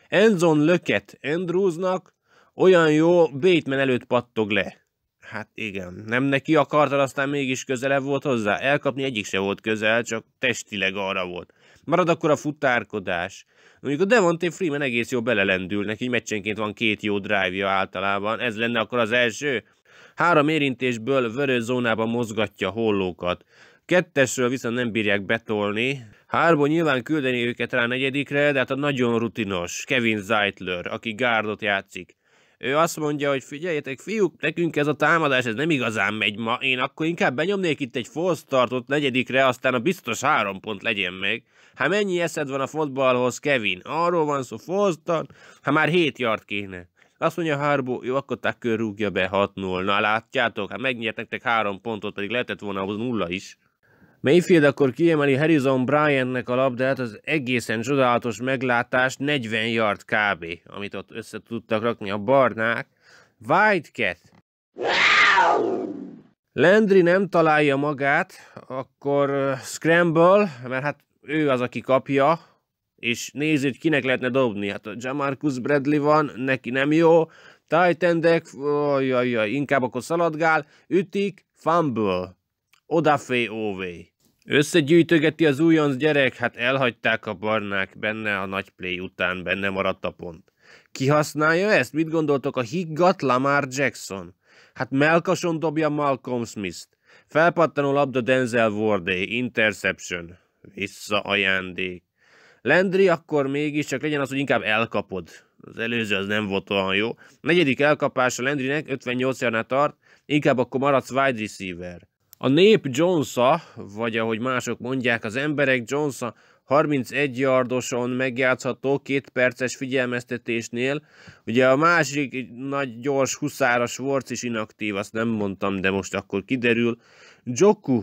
Enzon löket Andrewsnak, olyan jó, Bateman előtt pattog le. Hát igen, nem neki akartal, aztán mégis közelebb volt hozzá. Elkapni egyik se volt közel, csak testileg arra volt. Marad akkor a futárkodás. Mondjuk a Devontae Freeman egész jól belelendül, neki meccsenként van két jó drive általában, ez lenne akkor az első. Három érintésből vörös zónában mozgatja hollókat. Kettesről viszont nem bírják betolni. Hárból nyilván küldeni őket rá negyedikre, de hát a nagyon rutinos Kevin Zeitler, aki gárdot játszik. Ő azt mondja, hogy figyeljetek, fiúk, nekünk ez a támadás, ez nem igazán megy ma, én akkor inkább benyomnék itt egy false startot negyedikre, aztán a biztos három pont legyen meg. Hát mennyi eszed van a fotballhoz, Kevin? Arról van szó, false start, hát már hét yard kéne. Azt mondja Harbo, jó, akkor Tucker rúgja be 6-0. Na látjátok, hát megnyert nektek három pontot, pedig lehetett volna az nulla is. Mayfield akkor kiemeli Harrison Bryantnek a labdát, az egészen csodálatos meglátás, 40 yard kb, amit ott össze tudtak rakni a barnák. Wildcat! Landry nem találja magát, akkor Scramble, mert hát ő az, aki kapja, és nézi, hogy kinek lehetne dobni. Hát a Jamarcus Bradley van, neki nem jó, titan jaj, jaj, inkább akkor szaladgál, ütik, fumble, odafé, óvé. Összegyűjtögeti az újonc gyerek, hát elhagyták a barnák, benne a nagy play után, benne maradt a pont. Kihasználja ezt? Mit gondoltok a higgat Lamar Jackson? Hát melkason dobja Malcolm Smith-t. Felpattanó labda Denzel Wardé, interception. Vissza ajándék. Landry akkor mégiscsak legyen az, hogy inkább elkapod. Az előző az nem volt olyan jó. Negyedik negyedik elkapása Landrynek 58 járnál tart, inkább akkor maradsz wide receiver. A nép jones vagy ahogy mások mondják, az emberek jones 31 yardoson megjátszható két perces figyelmeztetésnél. Ugye a másik nagy gyors huszára Schwarz is inaktív, azt nem mondtam, de most akkor kiderül. Joku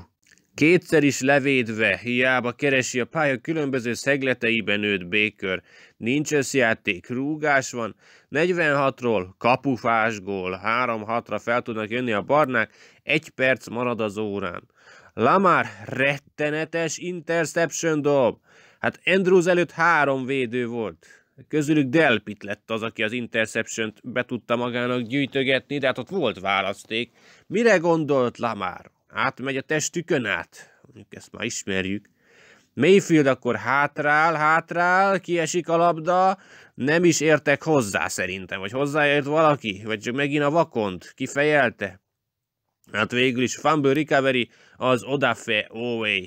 Kétszer is levédve, hiába keresi a pálya különböző szegleteiben őt békör. Nincs összjáték, rúgás van. 46-ról kapufás gól, 3-6-ra fel tudnak jönni a barnák, egy perc marad az órán. Lamar rettenetes interception dob. Hát Andrews előtt három védő volt. Közülük Delpit lett az, aki az interception be tudta magának gyűjtögetni, de hát ott volt választék. Mire gondolt Lamar? átmegy a testükön át, mondjuk ezt már ismerjük. Mayfield akkor hátrál, hátrál, kiesik a labda, nem is értek hozzá szerintem, vagy hozzáért valaki, vagy csak megint a vakont, kifejelte. Hát végül is Fumble Recovery az odafe away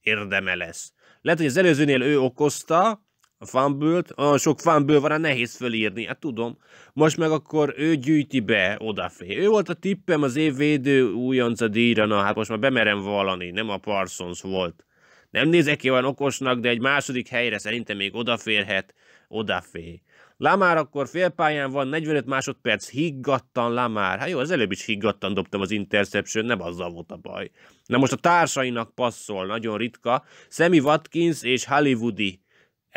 érdeme lesz. Lehet, hogy az előzőnél ő okozta, a fumble-t, olyan sok fumble van, hát nehéz fölírni, hát tudom. Most meg akkor ő gyűjti be odafé. Ő volt a tippem az évvédő védő újonca díjra, na hát most már bemerem valani, nem a Parsons volt. Nem nézek ki olyan okosnak, de egy második helyre szerintem még odaférhet, odafé. Lamár akkor félpályán van, 45 másodperc, higgadtan Lamár. Hát jó, az előbb is higgadtan dobtam az interception, nem azzal volt a baj. Na most a társainak passzol, nagyon ritka. Sammy Watkins és Hollywoodi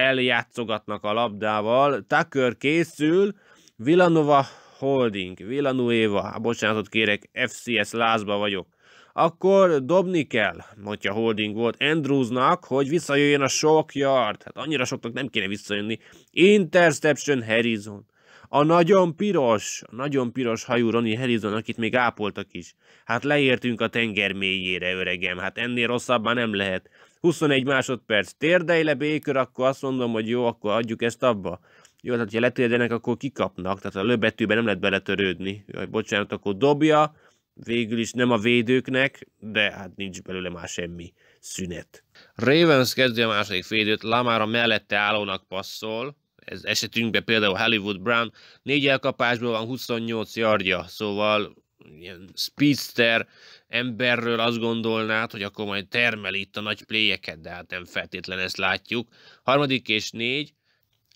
eljátszogatnak a labdával. Tucker készül, Villanova Holding, Villanueva, bocsánatot kérek, FCS lázba vagyok. Akkor dobni kell, hogyha Holding volt Andrewsnak, hogy visszajöjjön a sok yard. Hát annyira soknak nem kéne visszajönni. Interception Harrison. A nagyon piros, a nagyon piros hajú Ronnie Harrison, akit még ápoltak is. Hát leértünk a tenger mélyére, öregem, hát ennél rosszabbá nem lehet. 21 másodperc térdei le Baker, akkor azt mondom, hogy jó, akkor adjuk ezt abba. Jó, tehát ha letérdenek, akkor kikapnak, tehát a löbetűben nem lehet beletörődni. Jaj, bocsánat, akkor dobja, végül is nem a védőknek, de hát nincs belőle már semmi szünet. Ravens kezdi a második félidőt, a mellette állónak passzol, ez esetünkben például Hollywood Brown, négy elkapásból van 28 yardja, szóval ilyen speedster emberről azt gondolnád, hogy akkor majd termel itt a nagy pléjeket, de hát nem feltétlenül ezt látjuk. Harmadik és négy,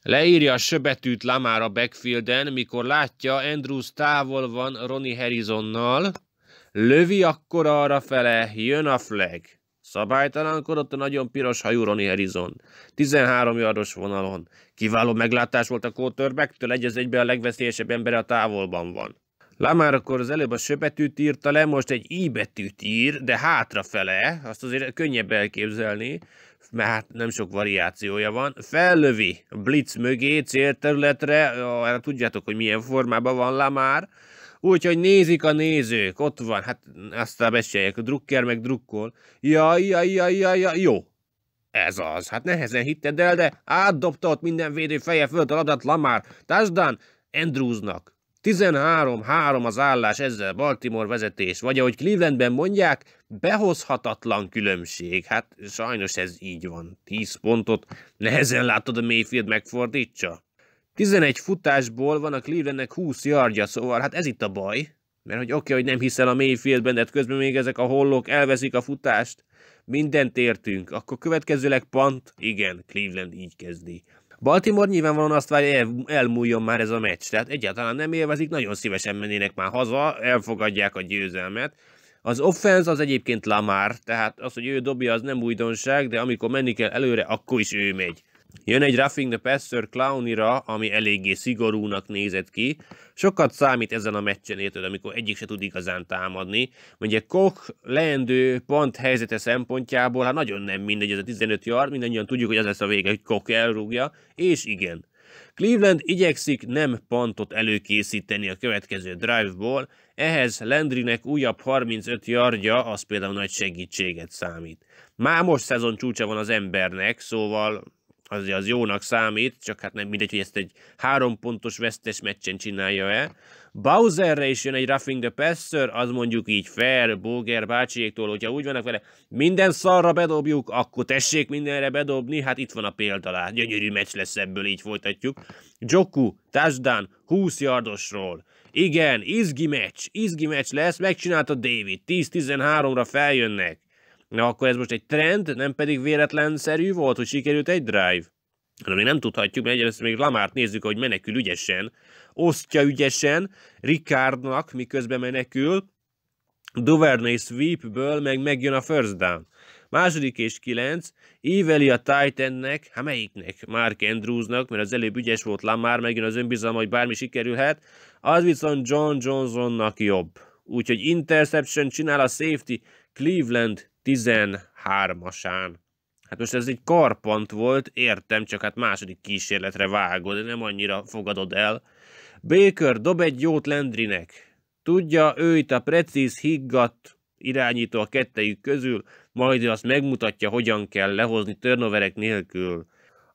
Leírja a söbetűt a backfielden, mikor látja, Andrews távol van Ronnie Harrisonnal, lövi akkor arra fele, jön a flag. Szabálytalankodott a nagyon piros hajú Ronnie Harrison. 13 yardos vonalon. Kiváló meglátás volt a quarterback-től, egy az egyben a legveszélyesebb ember a távolban van. Lamár akkor az előbb a söbetűt írta le, most egy i betűt ír, de hátrafele, azt azért könnyebb elképzelni, mert hát nem sok variációja van. Fellövi blitz mögé célterületre, hát tudjátok, hogy milyen formában van Lamár, Úgyhogy nézik a nézők, ott van, hát aztán beszéljek, a drukker meg drukkol. Ja, ja, ja, ja, ja, jó. Ez az, hát nehezen hitted el, de átdobta ott minden védő feje föld a labdát Lamar. Tásdán Andrewsnak. 13-3 az állás ezzel Baltimore vezetés, vagy ahogy Clevelandben mondják, behozhatatlan különbség. Hát sajnos ez így van. 10 pontot nehezen látod a Mayfield megfordítsa. 11 futásból van a Clevelandnek 20 yardja, szóval hát ez itt a baj. Mert hogy oké, okay, hogy nem hiszel a Mayfieldben, de hát közben még ezek a hollók elveszik a futást. Mindent értünk. Akkor következőleg pont, igen, Cleveland így kezdi. Baltimore nyilvánvalóan azt várja, el, elmúljon már ez a meccs. Tehát egyáltalán nem élvezik, nagyon szívesen mennének már haza, elfogadják a győzelmet. Az offense az egyébként Lamar, tehát az, hogy ő dobja, az nem újdonság, de amikor menni kell előre, akkor is ő megy. Jön egy Ruffing the Passer Clownira, ami eléggé szigorúnak nézett ki. Sokat számít ezen a meccsen érted, amikor egyik se tud igazán támadni. Ugye Koch leendő pont helyzete szempontjából, hát nagyon nem mindegy, ez a 15 yard, mindannyian tudjuk, hogy ez lesz a vége, hogy Koch elrúgja, és igen. Cleveland igyekszik nem pontot előkészíteni a következő drive-ból, ehhez Landrynek újabb 35 yardja, az például nagy segítséget számít. Már most szezon csúcsa van az embernek, szóval az, az jónak számít, csak hát nem mindegy, hogy ezt egy három pontos vesztes meccsen csinálja-e. Bowserre is jön egy roughing the passer, az mondjuk így fair, Boger bácsiéktól, hogyha úgy vannak vele, minden szarra bedobjuk, akkor tessék mindenre bedobni, hát itt van a példalá, gyönyörű meccs lesz ebből, így folytatjuk. Joku, touchdown, 20 yardosról. Igen, izgi meccs, izgi meccs lesz, megcsinálta David, 10-13-ra feljönnek. Na akkor ez most egy trend, nem pedig véletlenszerű volt, hogy sikerült egy drive? De még nem tudhatjuk, mert egyrészt még Lamárt nézzük, hogy menekül ügyesen, osztja ügyesen, Ricardnak miközben menekül, Duvernay sweepből meg megjön a first down. Második és kilenc, éveli a Titannek, ha hát melyiknek? Mark Andrewsnak, mert az előbb ügyes volt Lamar, megjön az önbizalma, hogy bármi sikerülhet, az viszont John Johnsonnak jobb. Úgyhogy interception csinál a safety Cleveland 13-asán. Hát most ez egy karpant volt, értem, csak hát második kísérletre vágod, nem annyira fogadod el. Baker dob egy jót Landrynek. Tudja, ő itt a precíz higgadt irányító a kettejük közül, majd ő azt megmutatja, hogyan kell lehozni törnoverek nélkül.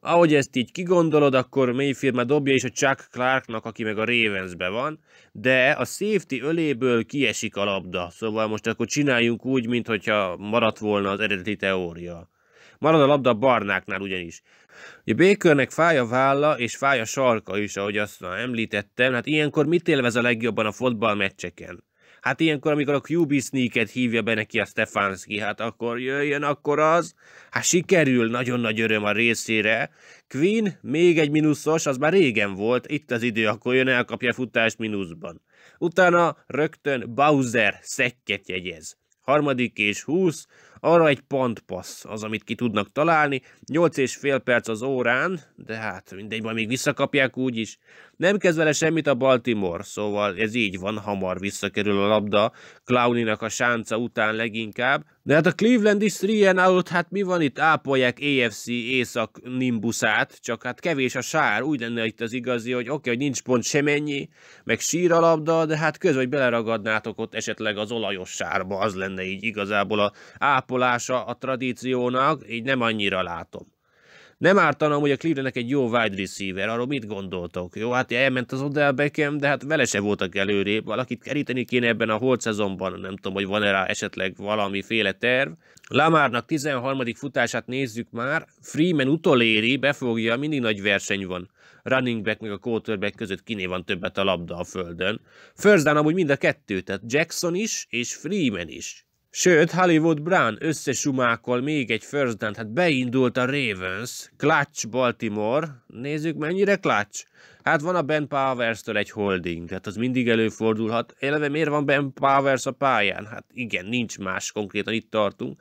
Ahogy ezt így kigondolod, akkor Mayfield már dobja is a Chuck Clarknak, aki meg a Ravensbe van, de a safety öléből kiesik a labda, szóval most akkor csináljunk úgy, mintha maradt volna az eredeti teória. Marad a labda a barnáknál ugyanis. A békörnek fáj a válla és fáj a sarka is, ahogy azt említettem, hát ilyenkor mit élvez a legjobban a fotball meccseken? Hát ilyenkor, amikor a QB sneaket hívja be neki a Stefanski, hát akkor jöjjön akkor az. Hát sikerül, nagyon nagy öröm a részére. Queen, még egy mínuszos, az már régen volt, itt az idő, akkor jön, elkapja futást mínuszban. Utána rögtön Bowser szekket jegyez. Harmadik és húsz, arra egy passz, az, amit ki tudnak találni, Nyolc és fél perc az órán, de hát mindegy, majd még visszakapják úgyis. Nem kezd vele semmit a Baltimore, szóval ez így van, hamar visszakerül a labda, Clowninak a sánca után leginkább, de hát a Cleveland is 3 out, hát mi van itt, ápolják AFC észak nimbuszát, csak hát kevés a sár, úgy lenne itt az igazi, hogy oké, okay, hogy nincs pont semennyi, meg sír a labda, de hát köz, hogy beleragadnátok ott esetleg az olajos sárba, az lenne így igazából a ápolása a tradíciónak, így nem annyira látom. Nem ártana hogy a Clevelandnek egy jó wide receiver, arról mit gondoltok? Jó, hát elment az Odell Beckham, de hát vele se voltak előrébb, valakit keríteni kéne ebben a holt szezonban, nem tudom, hogy van-e rá esetleg valamiféle terv. Lamarnak 13. futását nézzük már, Freeman utoléri, befogja, mindig nagy verseny van. Running back meg a quarterback között kiné van többet a labda a földön. First down amúgy mind a kettő, tehát Jackson is és Freeman is. Sőt, Hollywood Brown összesumákol még egy first down, hát beindult a Ravens, clutch Baltimore, nézzük mennyire clutch. Hát van a Ben Powers-től egy holding, Hát az mindig előfordulhat. Eleve miért van Ben Powers a pályán? Hát igen, nincs más, konkrétan itt tartunk.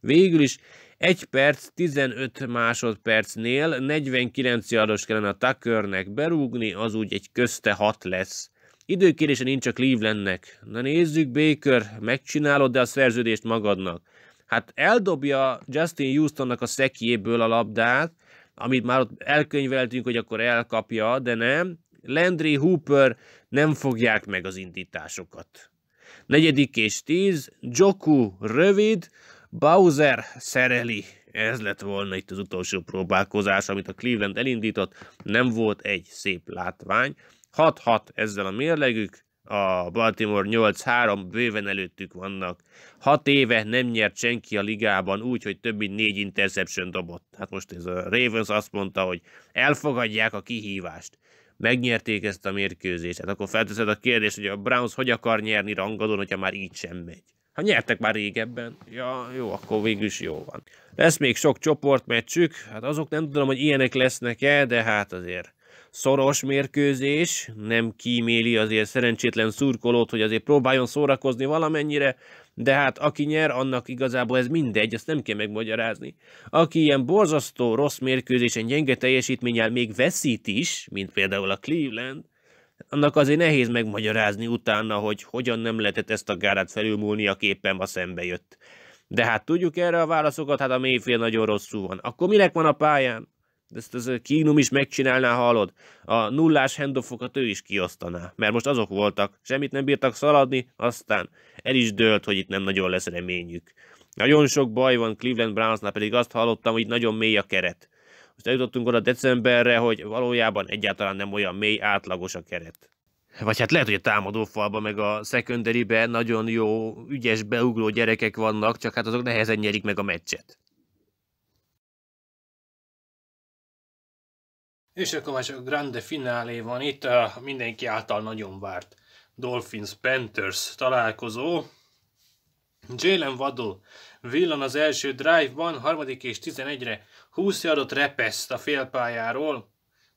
Végül is 1 perc 15 másodpercnél 49 yardos kellene a Tuckernek berúgni, az úgy egy közte 6 lesz. Időkérése nincs a Clevelandnek. Na nézzük, Baker, megcsinálod, de a szerződést magadnak. Hát eldobja Justin Houstonnak a szekjéből a labdát, amit már ott elkönyveltünk, hogy akkor elkapja, de nem. Landry Hooper nem fogják meg az indításokat. Negyedik és tíz, Joku rövid, Bowser szereli. Ez lett volna itt az utolsó próbálkozás, amit a Cleveland elindított. Nem volt egy szép látvány. 6-6 ezzel a mérlegük, a Baltimore 8-3, bőven előttük vannak. 6 éve nem nyert senki a ligában úgy, hogy több mint 4 interception dobott. Hát most ez a Ravens azt mondta, hogy elfogadják a kihívást. Megnyerték ezt a mérkőzést. Hát akkor felteszed a kérdést, hogy a Browns hogy akar nyerni rangadon, hogyha már így sem megy. Ha nyertek már régebben, ja, jó, akkor végül is jó van. Lesz még sok csoportmeccsük, hát azok nem tudom, hogy ilyenek lesznek-e, de hát azért szoros mérkőzés, nem kíméli azért szerencsétlen szurkolót, hogy azért próbáljon szórakozni valamennyire, de hát aki nyer, annak igazából ez mindegy, ezt nem kell megmagyarázni. Aki ilyen borzasztó rossz mérkőzésen gyenge teljesítménnyel még veszít is, mint például a Cleveland, annak azért nehéz megmagyarázni utána, hogy hogyan nem lehetett ezt a gárát felülmúlni, a éppen ma szembe jött. De hát tudjuk erre a válaszokat, hát a mélyfél nagyon rosszul van. Akkor minek van a pályán? Ezt, az Kínum is megcsinálná, hallod? A nullás hendofokat ő is kiosztaná, mert most azok voltak, semmit nem bírtak szaladni, aztán el is dőlt, hogy itt nem nagyon lesz reményük. Nagyon sok baj van Cleveland Brownsnál, pedig azt hallottam, hogy nagyon mély a keret. Most eljutottunk oda decemberre, hogy valójában egyáltalán nem olyan mély átlagos a keret. Vagy hát lehet, hogy a falban meg a secondary nagyon jó, ügyes, beugló gyerekek vannak, csak hát azok nehezen nyerik meg a meccset. És akkor már csak a grande finálé van itt, a mindenki által nagyon várt Dolphins-Panthers találkozó. Jalen Waddle villan az első drive-ban, harmadik és 11-re 20 adott repeszt a félpályáról.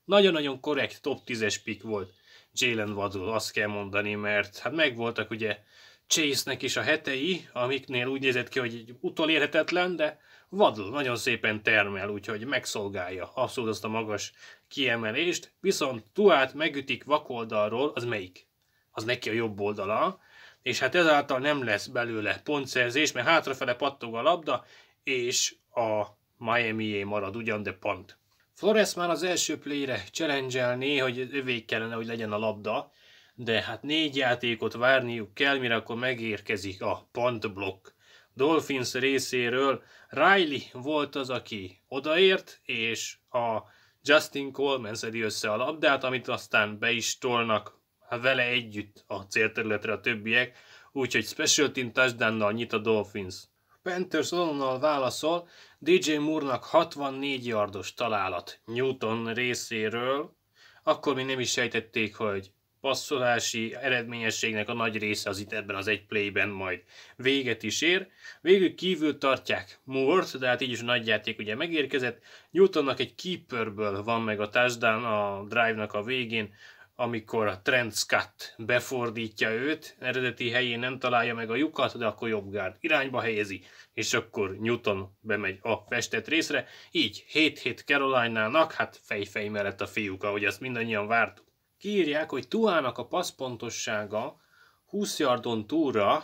Nagyon-nagyon korrekt top 10-es pick volt Jalen Waddle, azt kell mondani, mert hát megvoltak ugye Chase-nek is a hetei, amiknél úgy nézett ki, hogy utolérhetetlen, de Waddle nagyon szépen termel, úgyhogy megszolgálja abszolút azt a magas kiemelést, viszont Tuát megütik vakoldalról, az melyik? Az neki a jobb oldala, és hát ezáltal nem lesz belőle pontszerzés, mert hátrafele pattog a labda, és a miami marad ugyan, de pont. Flores már az első playre challenge hogy övék kellene, hogy legyen a labda, de hát négy játékot várniuk kell, mire akkor megérkezik a pont blokk. Dolphins részéről Riley volt az, aki odaért, és a Justin Coleman szedi össze a labdát, amit aztán be is tolnak hát vele együtt a célterületre a többiek, úgyhogy special team touchdown nyit a Dolphins. Panthers azonnal válaszol, DJ Moore-nak 64 yardos találat Newton részéről, akkor mi nem is sejtették, hogy passzolási eredményességnek a nagy része az itt ebben az egy playben majd véget is ér. Végül kívül tartják Moore-t, de hát így is a nagyjáték ugye megérkezett. Newtonnak egy keeperből van meg a touchdown a drive-nak a végén, amikor a Trent Scott befordítja őt, eredeti helyén nem találja meg a lyukat, de akkor jobb gárd irányba helyezi, és akkor Newton bemegy a festett részre. Így 7-7 Caroline-nának, hát fejfej mellett a fiúk, ahogy azt mindannyian vártuk kiírják, hogy Tuának a passzpontossága 20 yardon túlra,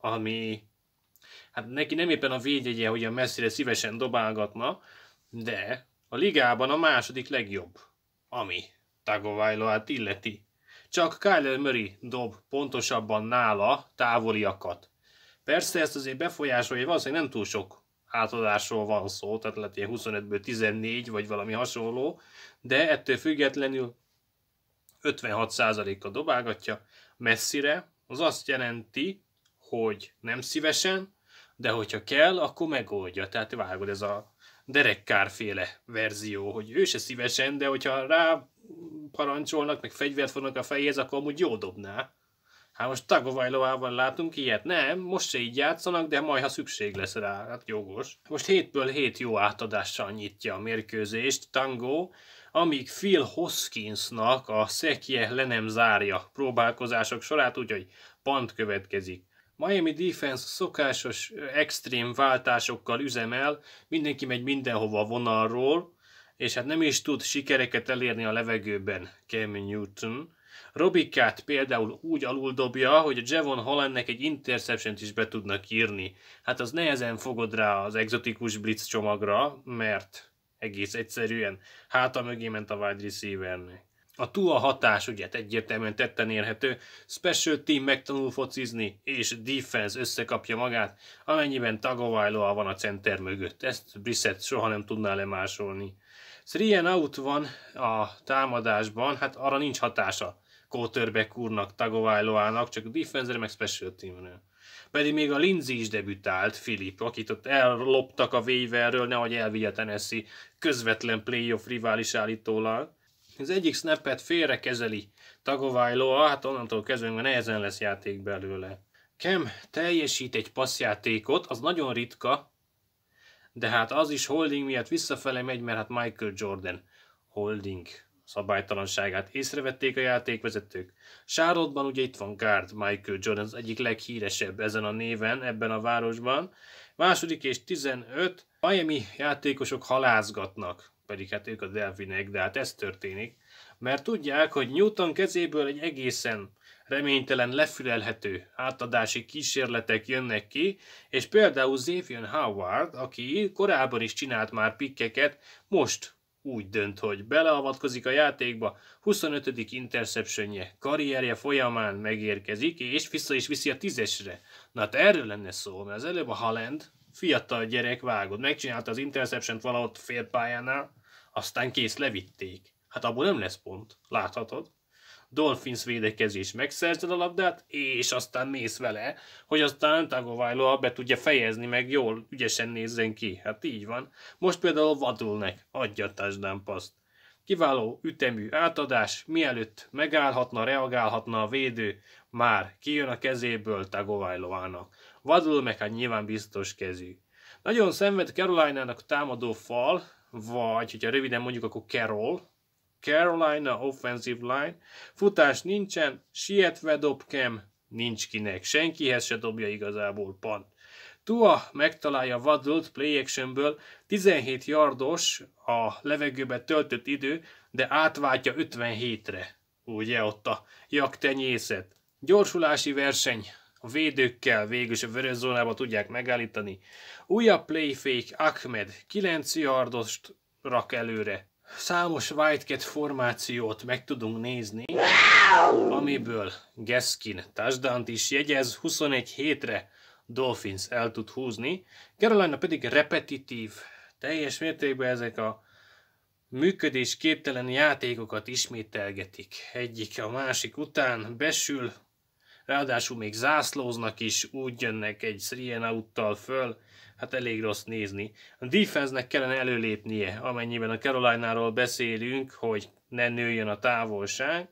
ami hát neki nem éppen a védjegye, hogy a messzire szívesen dobálgatna, de a ligában a második legjobb, ami Tagovailoát illeti. Csak Kyler Murray dob pontosabban nála távoliakat. Persze ezt azért befolyásolja, valószínűleg nem túl sok átadásról van szó, tehát lehet ilyen 25-ből 14, vagy valami hasonló, de ettől függetlenül 56 a dobálgatja messzire, az azt jelenti, hogy nem szívesen, de hogyha kell, akkor megoldja. Tehát vágod ez a derekkárféle verzió, hogy ő se szívesen, de hogyha rá parancsolnak, meg fegyvert fognak a fejéhez, akkor amúgy jó dobná. Hát most Tagovailovával látunk ilyet. Nem, most se így játszanak, de majd, ha szükség lesz rá, hát jogos. Most hétből hét jó átadással nyitja a mérkőzést. Tango amíg Phil Hoskinsnak a szekje le nem zárja próbálkozások sorát, úgyhogy pont következik. Miami Defense szokásos extrém váltásokkal üzemel, mindenki megy mindenhova a vonalról, és hát nem is tud sikereket elérni a levegőben Cam Newton. Robikát például úgy alul dobja, hogy a Javon Hollandnek egy interception is be tudnak írni. Hát az nehezen fogod rá az exotikus blitz csomagra, mert egész egyszerűen háta mögé ment a wide receivernek. A a hatás ugye hát egyértelműen tetten érhető, special team megtanul focizni, és defense összekapja magát, amennyiben Tagovailoa van a center mögött. Ezt Brissett soha nem tudná lemásolni. Three and out van a támadásban, hát arra nincs hatása quarterback úrnak, Tagovailoának, csak a defense meg special teamről pedig még a Lindsay is debütált, Filip, akit ott elloptak a Waverről, nehogy elvigye Tennessee közvetlen playoff rivális állítólag. Az egyik snappet félre kezeli Tagovailoa, hát onnantól kezdve már nehezen lesz játék belőle. Kem teljesít egy passzjátékot, az nagyon ritka, de hát az is holding miatt visszafele megy, mert hát Michael Jordan holding szabálytalanságát észrevették a játékvezetők. Sárodban ugye itt van Gárd Michael Jordan, az egyik leghíresebb ezen a néven ebben a városban. Második és 15 Miami játékosok halázgatnak, pedig hát ők a delfinek, de hát ez történik. Mert tudják, hogy Newton kezéből egy egészen reménytelen lefülelhető átadási kísérletek jönnek ki, és például Xavier Howard, aki korábban is csinált már pikkeket, most úgy dönt, hogy beleavatkozik a játékba, 25. interceptionje karrierje folyamán megérkezik, és vissza is viszi a tízesre. Na hát erről lenne szó, mert az előbb a Haaland fiatal gyerek vágott, megcsinálta az interception-t valahol félpályánál, aztán kész levitték. Hát abból nem lesz pont, láthatod. Dolphins védekezés megszerzed a labdát, és aztán mész vele, hogy aztán Tagovailoa be tudja fejezni, meg jól, ügyesen nézzen ki. Hát így van. Most például vadulnek, adja touchdown paszt. Kiváló ütemű átadás, mielőtt megállhatna, reagálhatna a védő, már kijön a kezéből Tagovailoának. Vadul meg hát nyilván biztos kezű. Nagyon szenved Carolina-nak támadó fal, vagy hogyha röviden mondjuk, akkor Carol, Carolina offensive line, futás nincsen, sietve dob nincs kinek, senkihez se dobja igazából pan. Tua megtalálja Waddle-t play actionből, 17 yardos a levegőbe töltött idő, de átváltja 57-re. Ugye ott a jaktenyészet. Gyorsulási verseny, a védőkkel végül is a vörös zónába tudják megállítani. Újabb playfake Ahmed 9 yardost rak előre. Számos Whitecat formációt meg tudunk nézni, amiből Gaskin touchdown is jegyez 21 hétre Dolphins el tud húzni, Carolina pedig repetitív, teljes mértékben ezek a működés képtelen játékokat ismételgetik. Egyik a másik után besül, ráadásul még zászlóznak is, úgy jönnek egy three föl, hát elég rossz nézni. A defense kellene előlépnie, amennyiben a Caroline-ról beszélünk, hogy ne nőjön a távolság.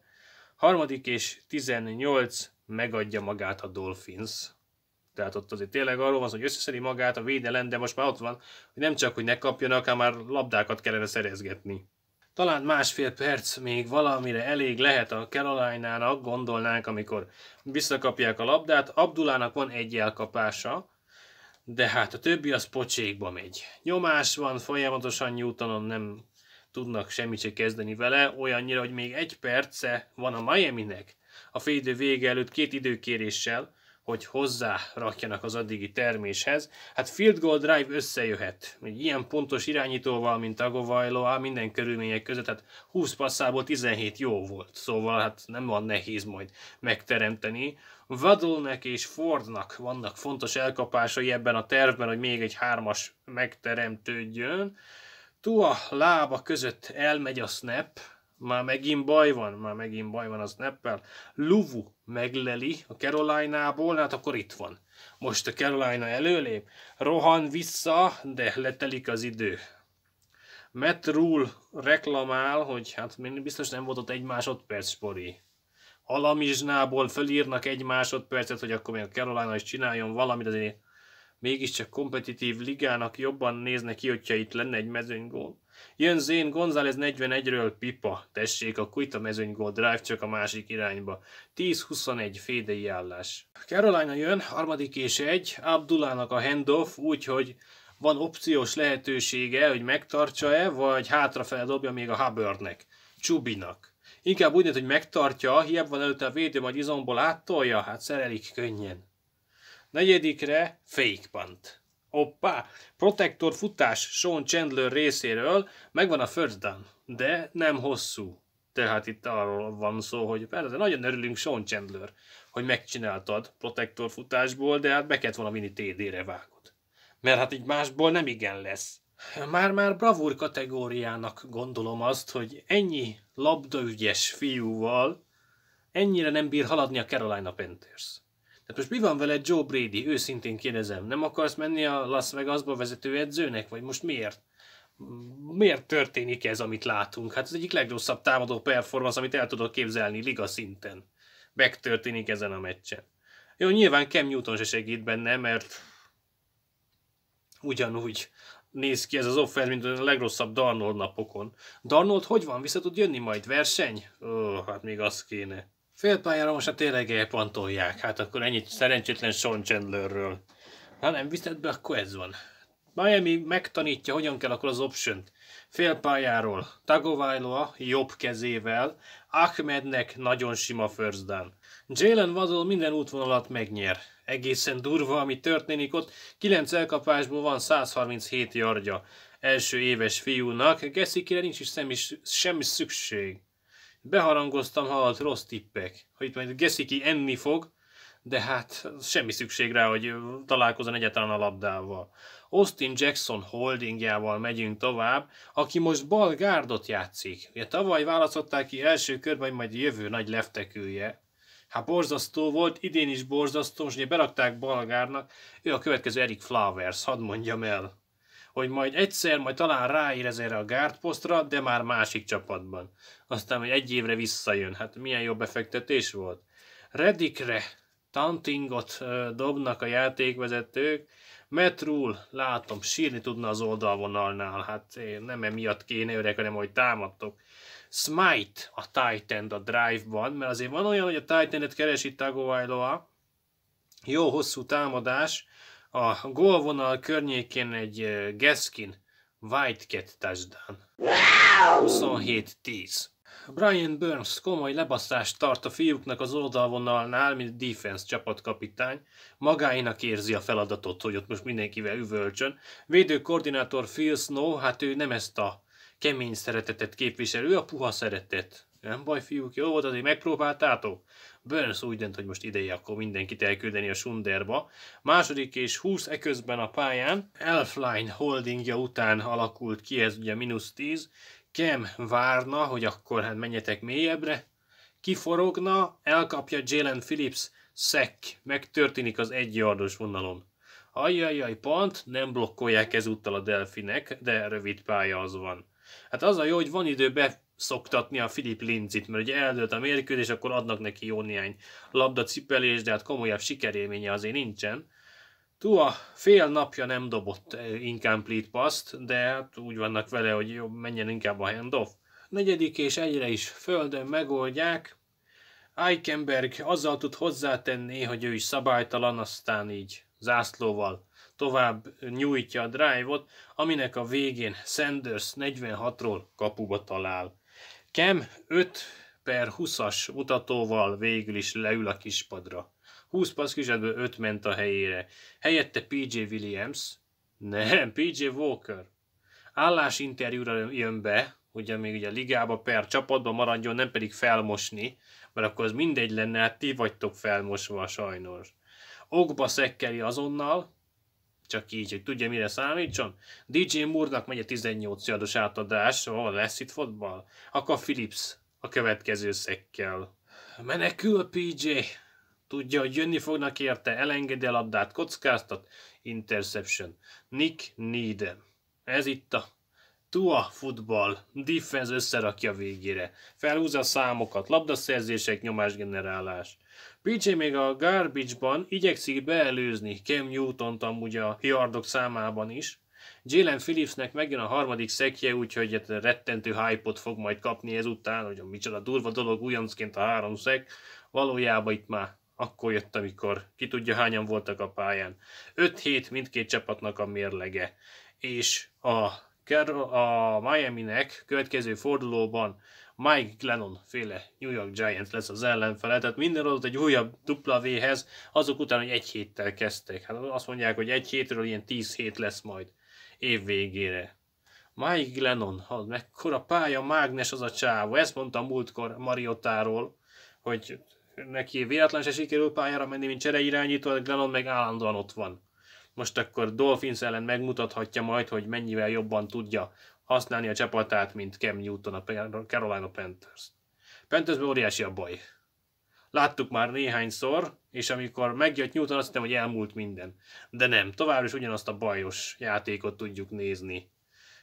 Harmadik és 18 megadja magát a Dolphins. Tehát ott azért tényleg arról van, hogy összeszedi magát a védelem, de most már ott van, hogy nem csak, hogy ne kapjanak, hanem már labdákat kellene szerezgetni. Talán másfél perc még valamire elég lehet a caroline gondolnánk, amikor visszakapják a labdát. Abdulának van egy elkapása, de hát a többi az pocsékba megy. Nyomás van, folyamatosan Newtonon nem tudnak semmit se kezdeni vele, olyannyira, hogy még egy perce van a Miami-nek a félidő vége előtt két időkéréssel, hogy hozzá rakjanak az addigi terméshez. Hát field goal drive összejöhet. Egy ilyen pontos irányítóval, mint Tagovailoa minden körülmények között, hát 20 passzából 17 jó volt. Szóval hát nem van nehéz majd megteremteni Vadulnek és Fordnak vannak fontos elkapásai ebben a tervben, hogy még egy hármas megteremtődjön. Tua lába között elmegy a snap, már megint baj van, már megint baj van a snappel. Luvu megleli a Carolina-ból, hát akkor itt van. Most a Carolina előlép, rohan vissza, de letelik az idő. Matt Rule reklamál, hogy hát biztos nem volt ott egy másodperc spori alamizsnából fölírnak egy másodpercet, hogy akkor még a Carolina is csináljon valamit, azért mégiscsak kompetitív ligának jobban nézne ki, hogyha itt lenne egy mezőnygól. Jön Zén González 41-ről pipa, tessék, a kujta mezőnygól drive csak a másik irányba. 10-21 fédei állás. Carolina jön, harmadik és egy, Abdulának a handoff, úgyhogy van opciós lehetősége, hogy megtartsa-e, vagy hátrafele dobja még a Hubbardnek, Csubinak. Inkább úgy néz, hogy megtartja, hiába van előtte a védő, majd izomból áttolja, hát szerelik könnyen. Negyedikre fake punt. Hoppá! Protektor futás Sean Chandler részéről megvan a first down, de nem hosszú. Tehát itt arról van szó, hogy persze hát nagyon örülünk Sean Chandler, hogy megcsináltad protektor futásból, de hát be kellett volna vinni TD-re vágod. Mert hát így másból nem igen lesz már-már bravúr kategóriának gondolom azt, hogy ennyi labdaügyes fiúval ennyire nem bír haladni a Carolina Panthers. Tehát most mi van vele Joe Brady? Őszintén kérdezem. Nem akarsz menni a Las Vegasba vezető edzőnek? Vagy most miért? Miért történik ez, amit látunk? Hát az egyik legrosszabb támadó performance, amit el tudok képzelni liga szinten. Megtörténik ezen a meccsen. Jó, nyilván Cam Newton se segít benne, mert ugyanúgy néz ki ez az offer, mint a legrosszabb Darnold napokon. Darnold hogy van? Vissza tud jönni majd? Verseny? Ó, hát még az kéne. Félpályára most a hát tényleg elpantolják. Hát akkor ennyit szerencsétlen Sean Chandlerről. Ha nem viszed be, akkor ez van. Miami megtanítja, hogyan kell akkor az option -t. Félpályáról Tagovailoa jobb kezével, Ahmednek nagyon sima first down. Jalen Waddle minden útvonalat megnyer egészen durva, ami történik ott. 9 elkapásból van 137 yardja első éves fiúnak. Geszikére nincs is semmi, semmi szükség. Beharangoztam hallott rossz tippek, hogy majd Gessiki enni fog, de hát semmi szükség rá, hogy találkozzon egyáltalán a labdával. Austin Jackson holdingjával megyünk tovább, aki most bal gárdot játszik. Ugye tavaly választották ki első körben, majd jövő nagy leftekülje, Hát borzasztó volt, idén is borzasztó, most ugye berakták Balgárnak, ő a következő Erik Flowers, hadd mondjam el. Hogy majd egyszer, majd talán ráérez erre a gárdposztra, de már másik csapatban. Aztán, hogy egy évre visszajön, hát milyen jó befektetés volt. Redikre tantingot dobnak a játékvezetők, Metrul, látom, sírni tudna az oldalvonalnál, hát nem emiatt kéne öreg, hanem hogy támadtok. Smite a titan a drive-ban, mert azért van olyan, hogy a Titan-et keresi Tagovailoa, jó hosszú támadás, a gólvonal környékén egy eh, Gaskin Whitecat touchdown. 27-10. Brian Burns komoly lebaszást tart a fiúknak az oldalvonalnál, mint defense csapatkapitány. Magáinak érzi a feladatot, hogy ott most mindenkivel üvölcsön. Védő koordinátor Phil Snow, hát ő nem ezt a kemény szeretetet képviselő, a puha szeretet. Nem baj, fiúk, jó volt, azért megpróbáltátok? Burns úgy dönt, hogy most ideje akkor mindenkit elküldeni a Sunderba. Második és 20 eközben a pályán, Elfline holdingja után alakult ki, ez ugye mínusz 10, Kem várna, hogy akkor hát menjetek mélyebbre, kiforogna, elkapja Jalen Phillips, szek, megtörténik az egyjardos vonalon. Ajjajjaj, pont, nem blokkolják ezúttal a delfinek, de rövid pálya az van. Hát az a jó, hogy van idő beszoktatni a Filip Linzit, mert ugye eldőlt a mérkőzés, akkor adnak neki jó néhány labdacipelés, de hát komolyabb sikerélménye azért nincsen. Tua fél napja nem dobott eh, incomplete paszt, de hát úgy vannak vele, hogy jobb menjen inkább a handoff. Negyedik és egyre is földön megoldják. Eichenberg azzal tud hozzátenni, hogy ő is szabálytalan, aztán így zászlóval tovább nyújtja a drive-ot, aminek a végén Sanders 46-ról kapuba talál. Kem 5 per 20-as mutatóval végül is leül a kispadra. 20 passz kísérletből 5 ment a helyére. Helyette PJ Williams, nem, PJ Walker. interjúra jön be, ugye még ugye a ligába per csapatban maradjon, nem pedig felmosni, mert akkor az mindegy lenne, hát ti vagytok felmosva sajnos. Okba szekkeli azonnal, csak így, hogy tudja mire számítson. DJ Murnak megy a 18 jardos átadás, ahol lesz itt fotball. Akkor Philips a következő szekkel. Menekül PJ! Tudja, hogy jönni fognak érte, elengedi a labdát, kockáztat, interception. Nick Needham. Ez itt a Tua futball, defense összerakja végére. Felhúzza a számokat, labdaszerzések, nyomásgenerálás. BJ még a Garbage-ban igyekszik beelőzni Cam newton amúgy a yardok számában is. Jalen Phillipsnek megjön a harmadik szekje, úgyhogy egy hát rettentő hype-ot fog majd kapni ezután, hogy micsoda durva dolog újoncként a három szek. Valójában itt már akkor jött, amikor ki tudja hányan voltak a pályán. 5 hét mindkét csapatnak a mérlege. És a, a Miami-nek következő fordulóban Mike Glennon féle New York Giants lesz az ellenfele, tehát minden adott egy újabb dupla hez azok után, hogy egy héttel kezdtek. Hát azt mondják, hogy egy hétről ilyen tíz hét lesz majd év végére. Mike Glennon, ha mekkora pálya mágnes az a csávó, ezt mondtam múltkor Mariotáról, hogy neki véletlen se sikerül pályára menni, mint csereirányító, de Glennon meg állandóan ott van. Most akkor Dolphins ellen megmutathatja majd, hogy mennyivel jobban tudja használni a csapatát, mint Cam Newton a Carolina Panthers. Panthersben óriási a baj. Láttuk már néhányszor, és amikor megjött Newton, azt hittem, hogy elmúlt minden. De nem, továbbra is ugyanazt a bajos játékot tudjuk nézni.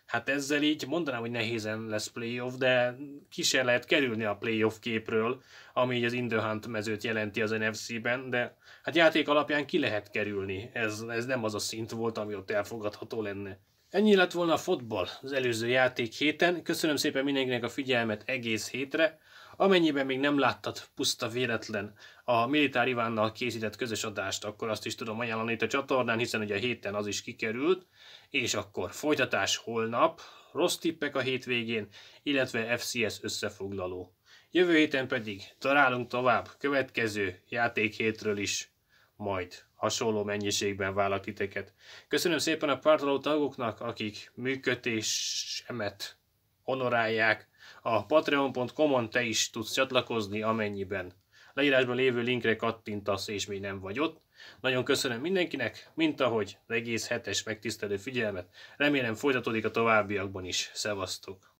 Hát ezzel így mondanám, hogy nehézen lesz playoff, de ki se lehet kerülni a playoff képről, ami így az Indohunt mezőt jelenti az NFC-ben, de hát játék alapján ki lehet kerülni. Ez, ez nem az a szint volt, ami ott elfogadható lenne. Ennyi lett volna a fotball az előző játék héten. Köszönöm szépen mindenkinek a figyelmet egész hétre. Amennyiben még nem láttad puszta véletlen a Militár Ivánnal készített közös adást, akkor azt is tudom ajánlani itt a csatornán, hiszen ugye a héten az is kikerült. És akkor folytatás holnap, rossz tippek a hétvégén, illetve FCS összefoglaló. Jövő héten pedig találunk tovább következő játékhétről is majd hasonló mennyiségben vállak titeket. Köszönöm szépen a pártoló tagoknak, akik működésemet honorálják. A patreon.com-on te is tudsz csatlakozni, amennyiben. Leírásban lévő linkre kattintasz, és még nem vagy ott. Nagyon köszönöm mindenkinek, mint ahogy az egész hetes megtisztelő figyelmet. Remélem folytatódik a továbbiakban is. Szevasztok!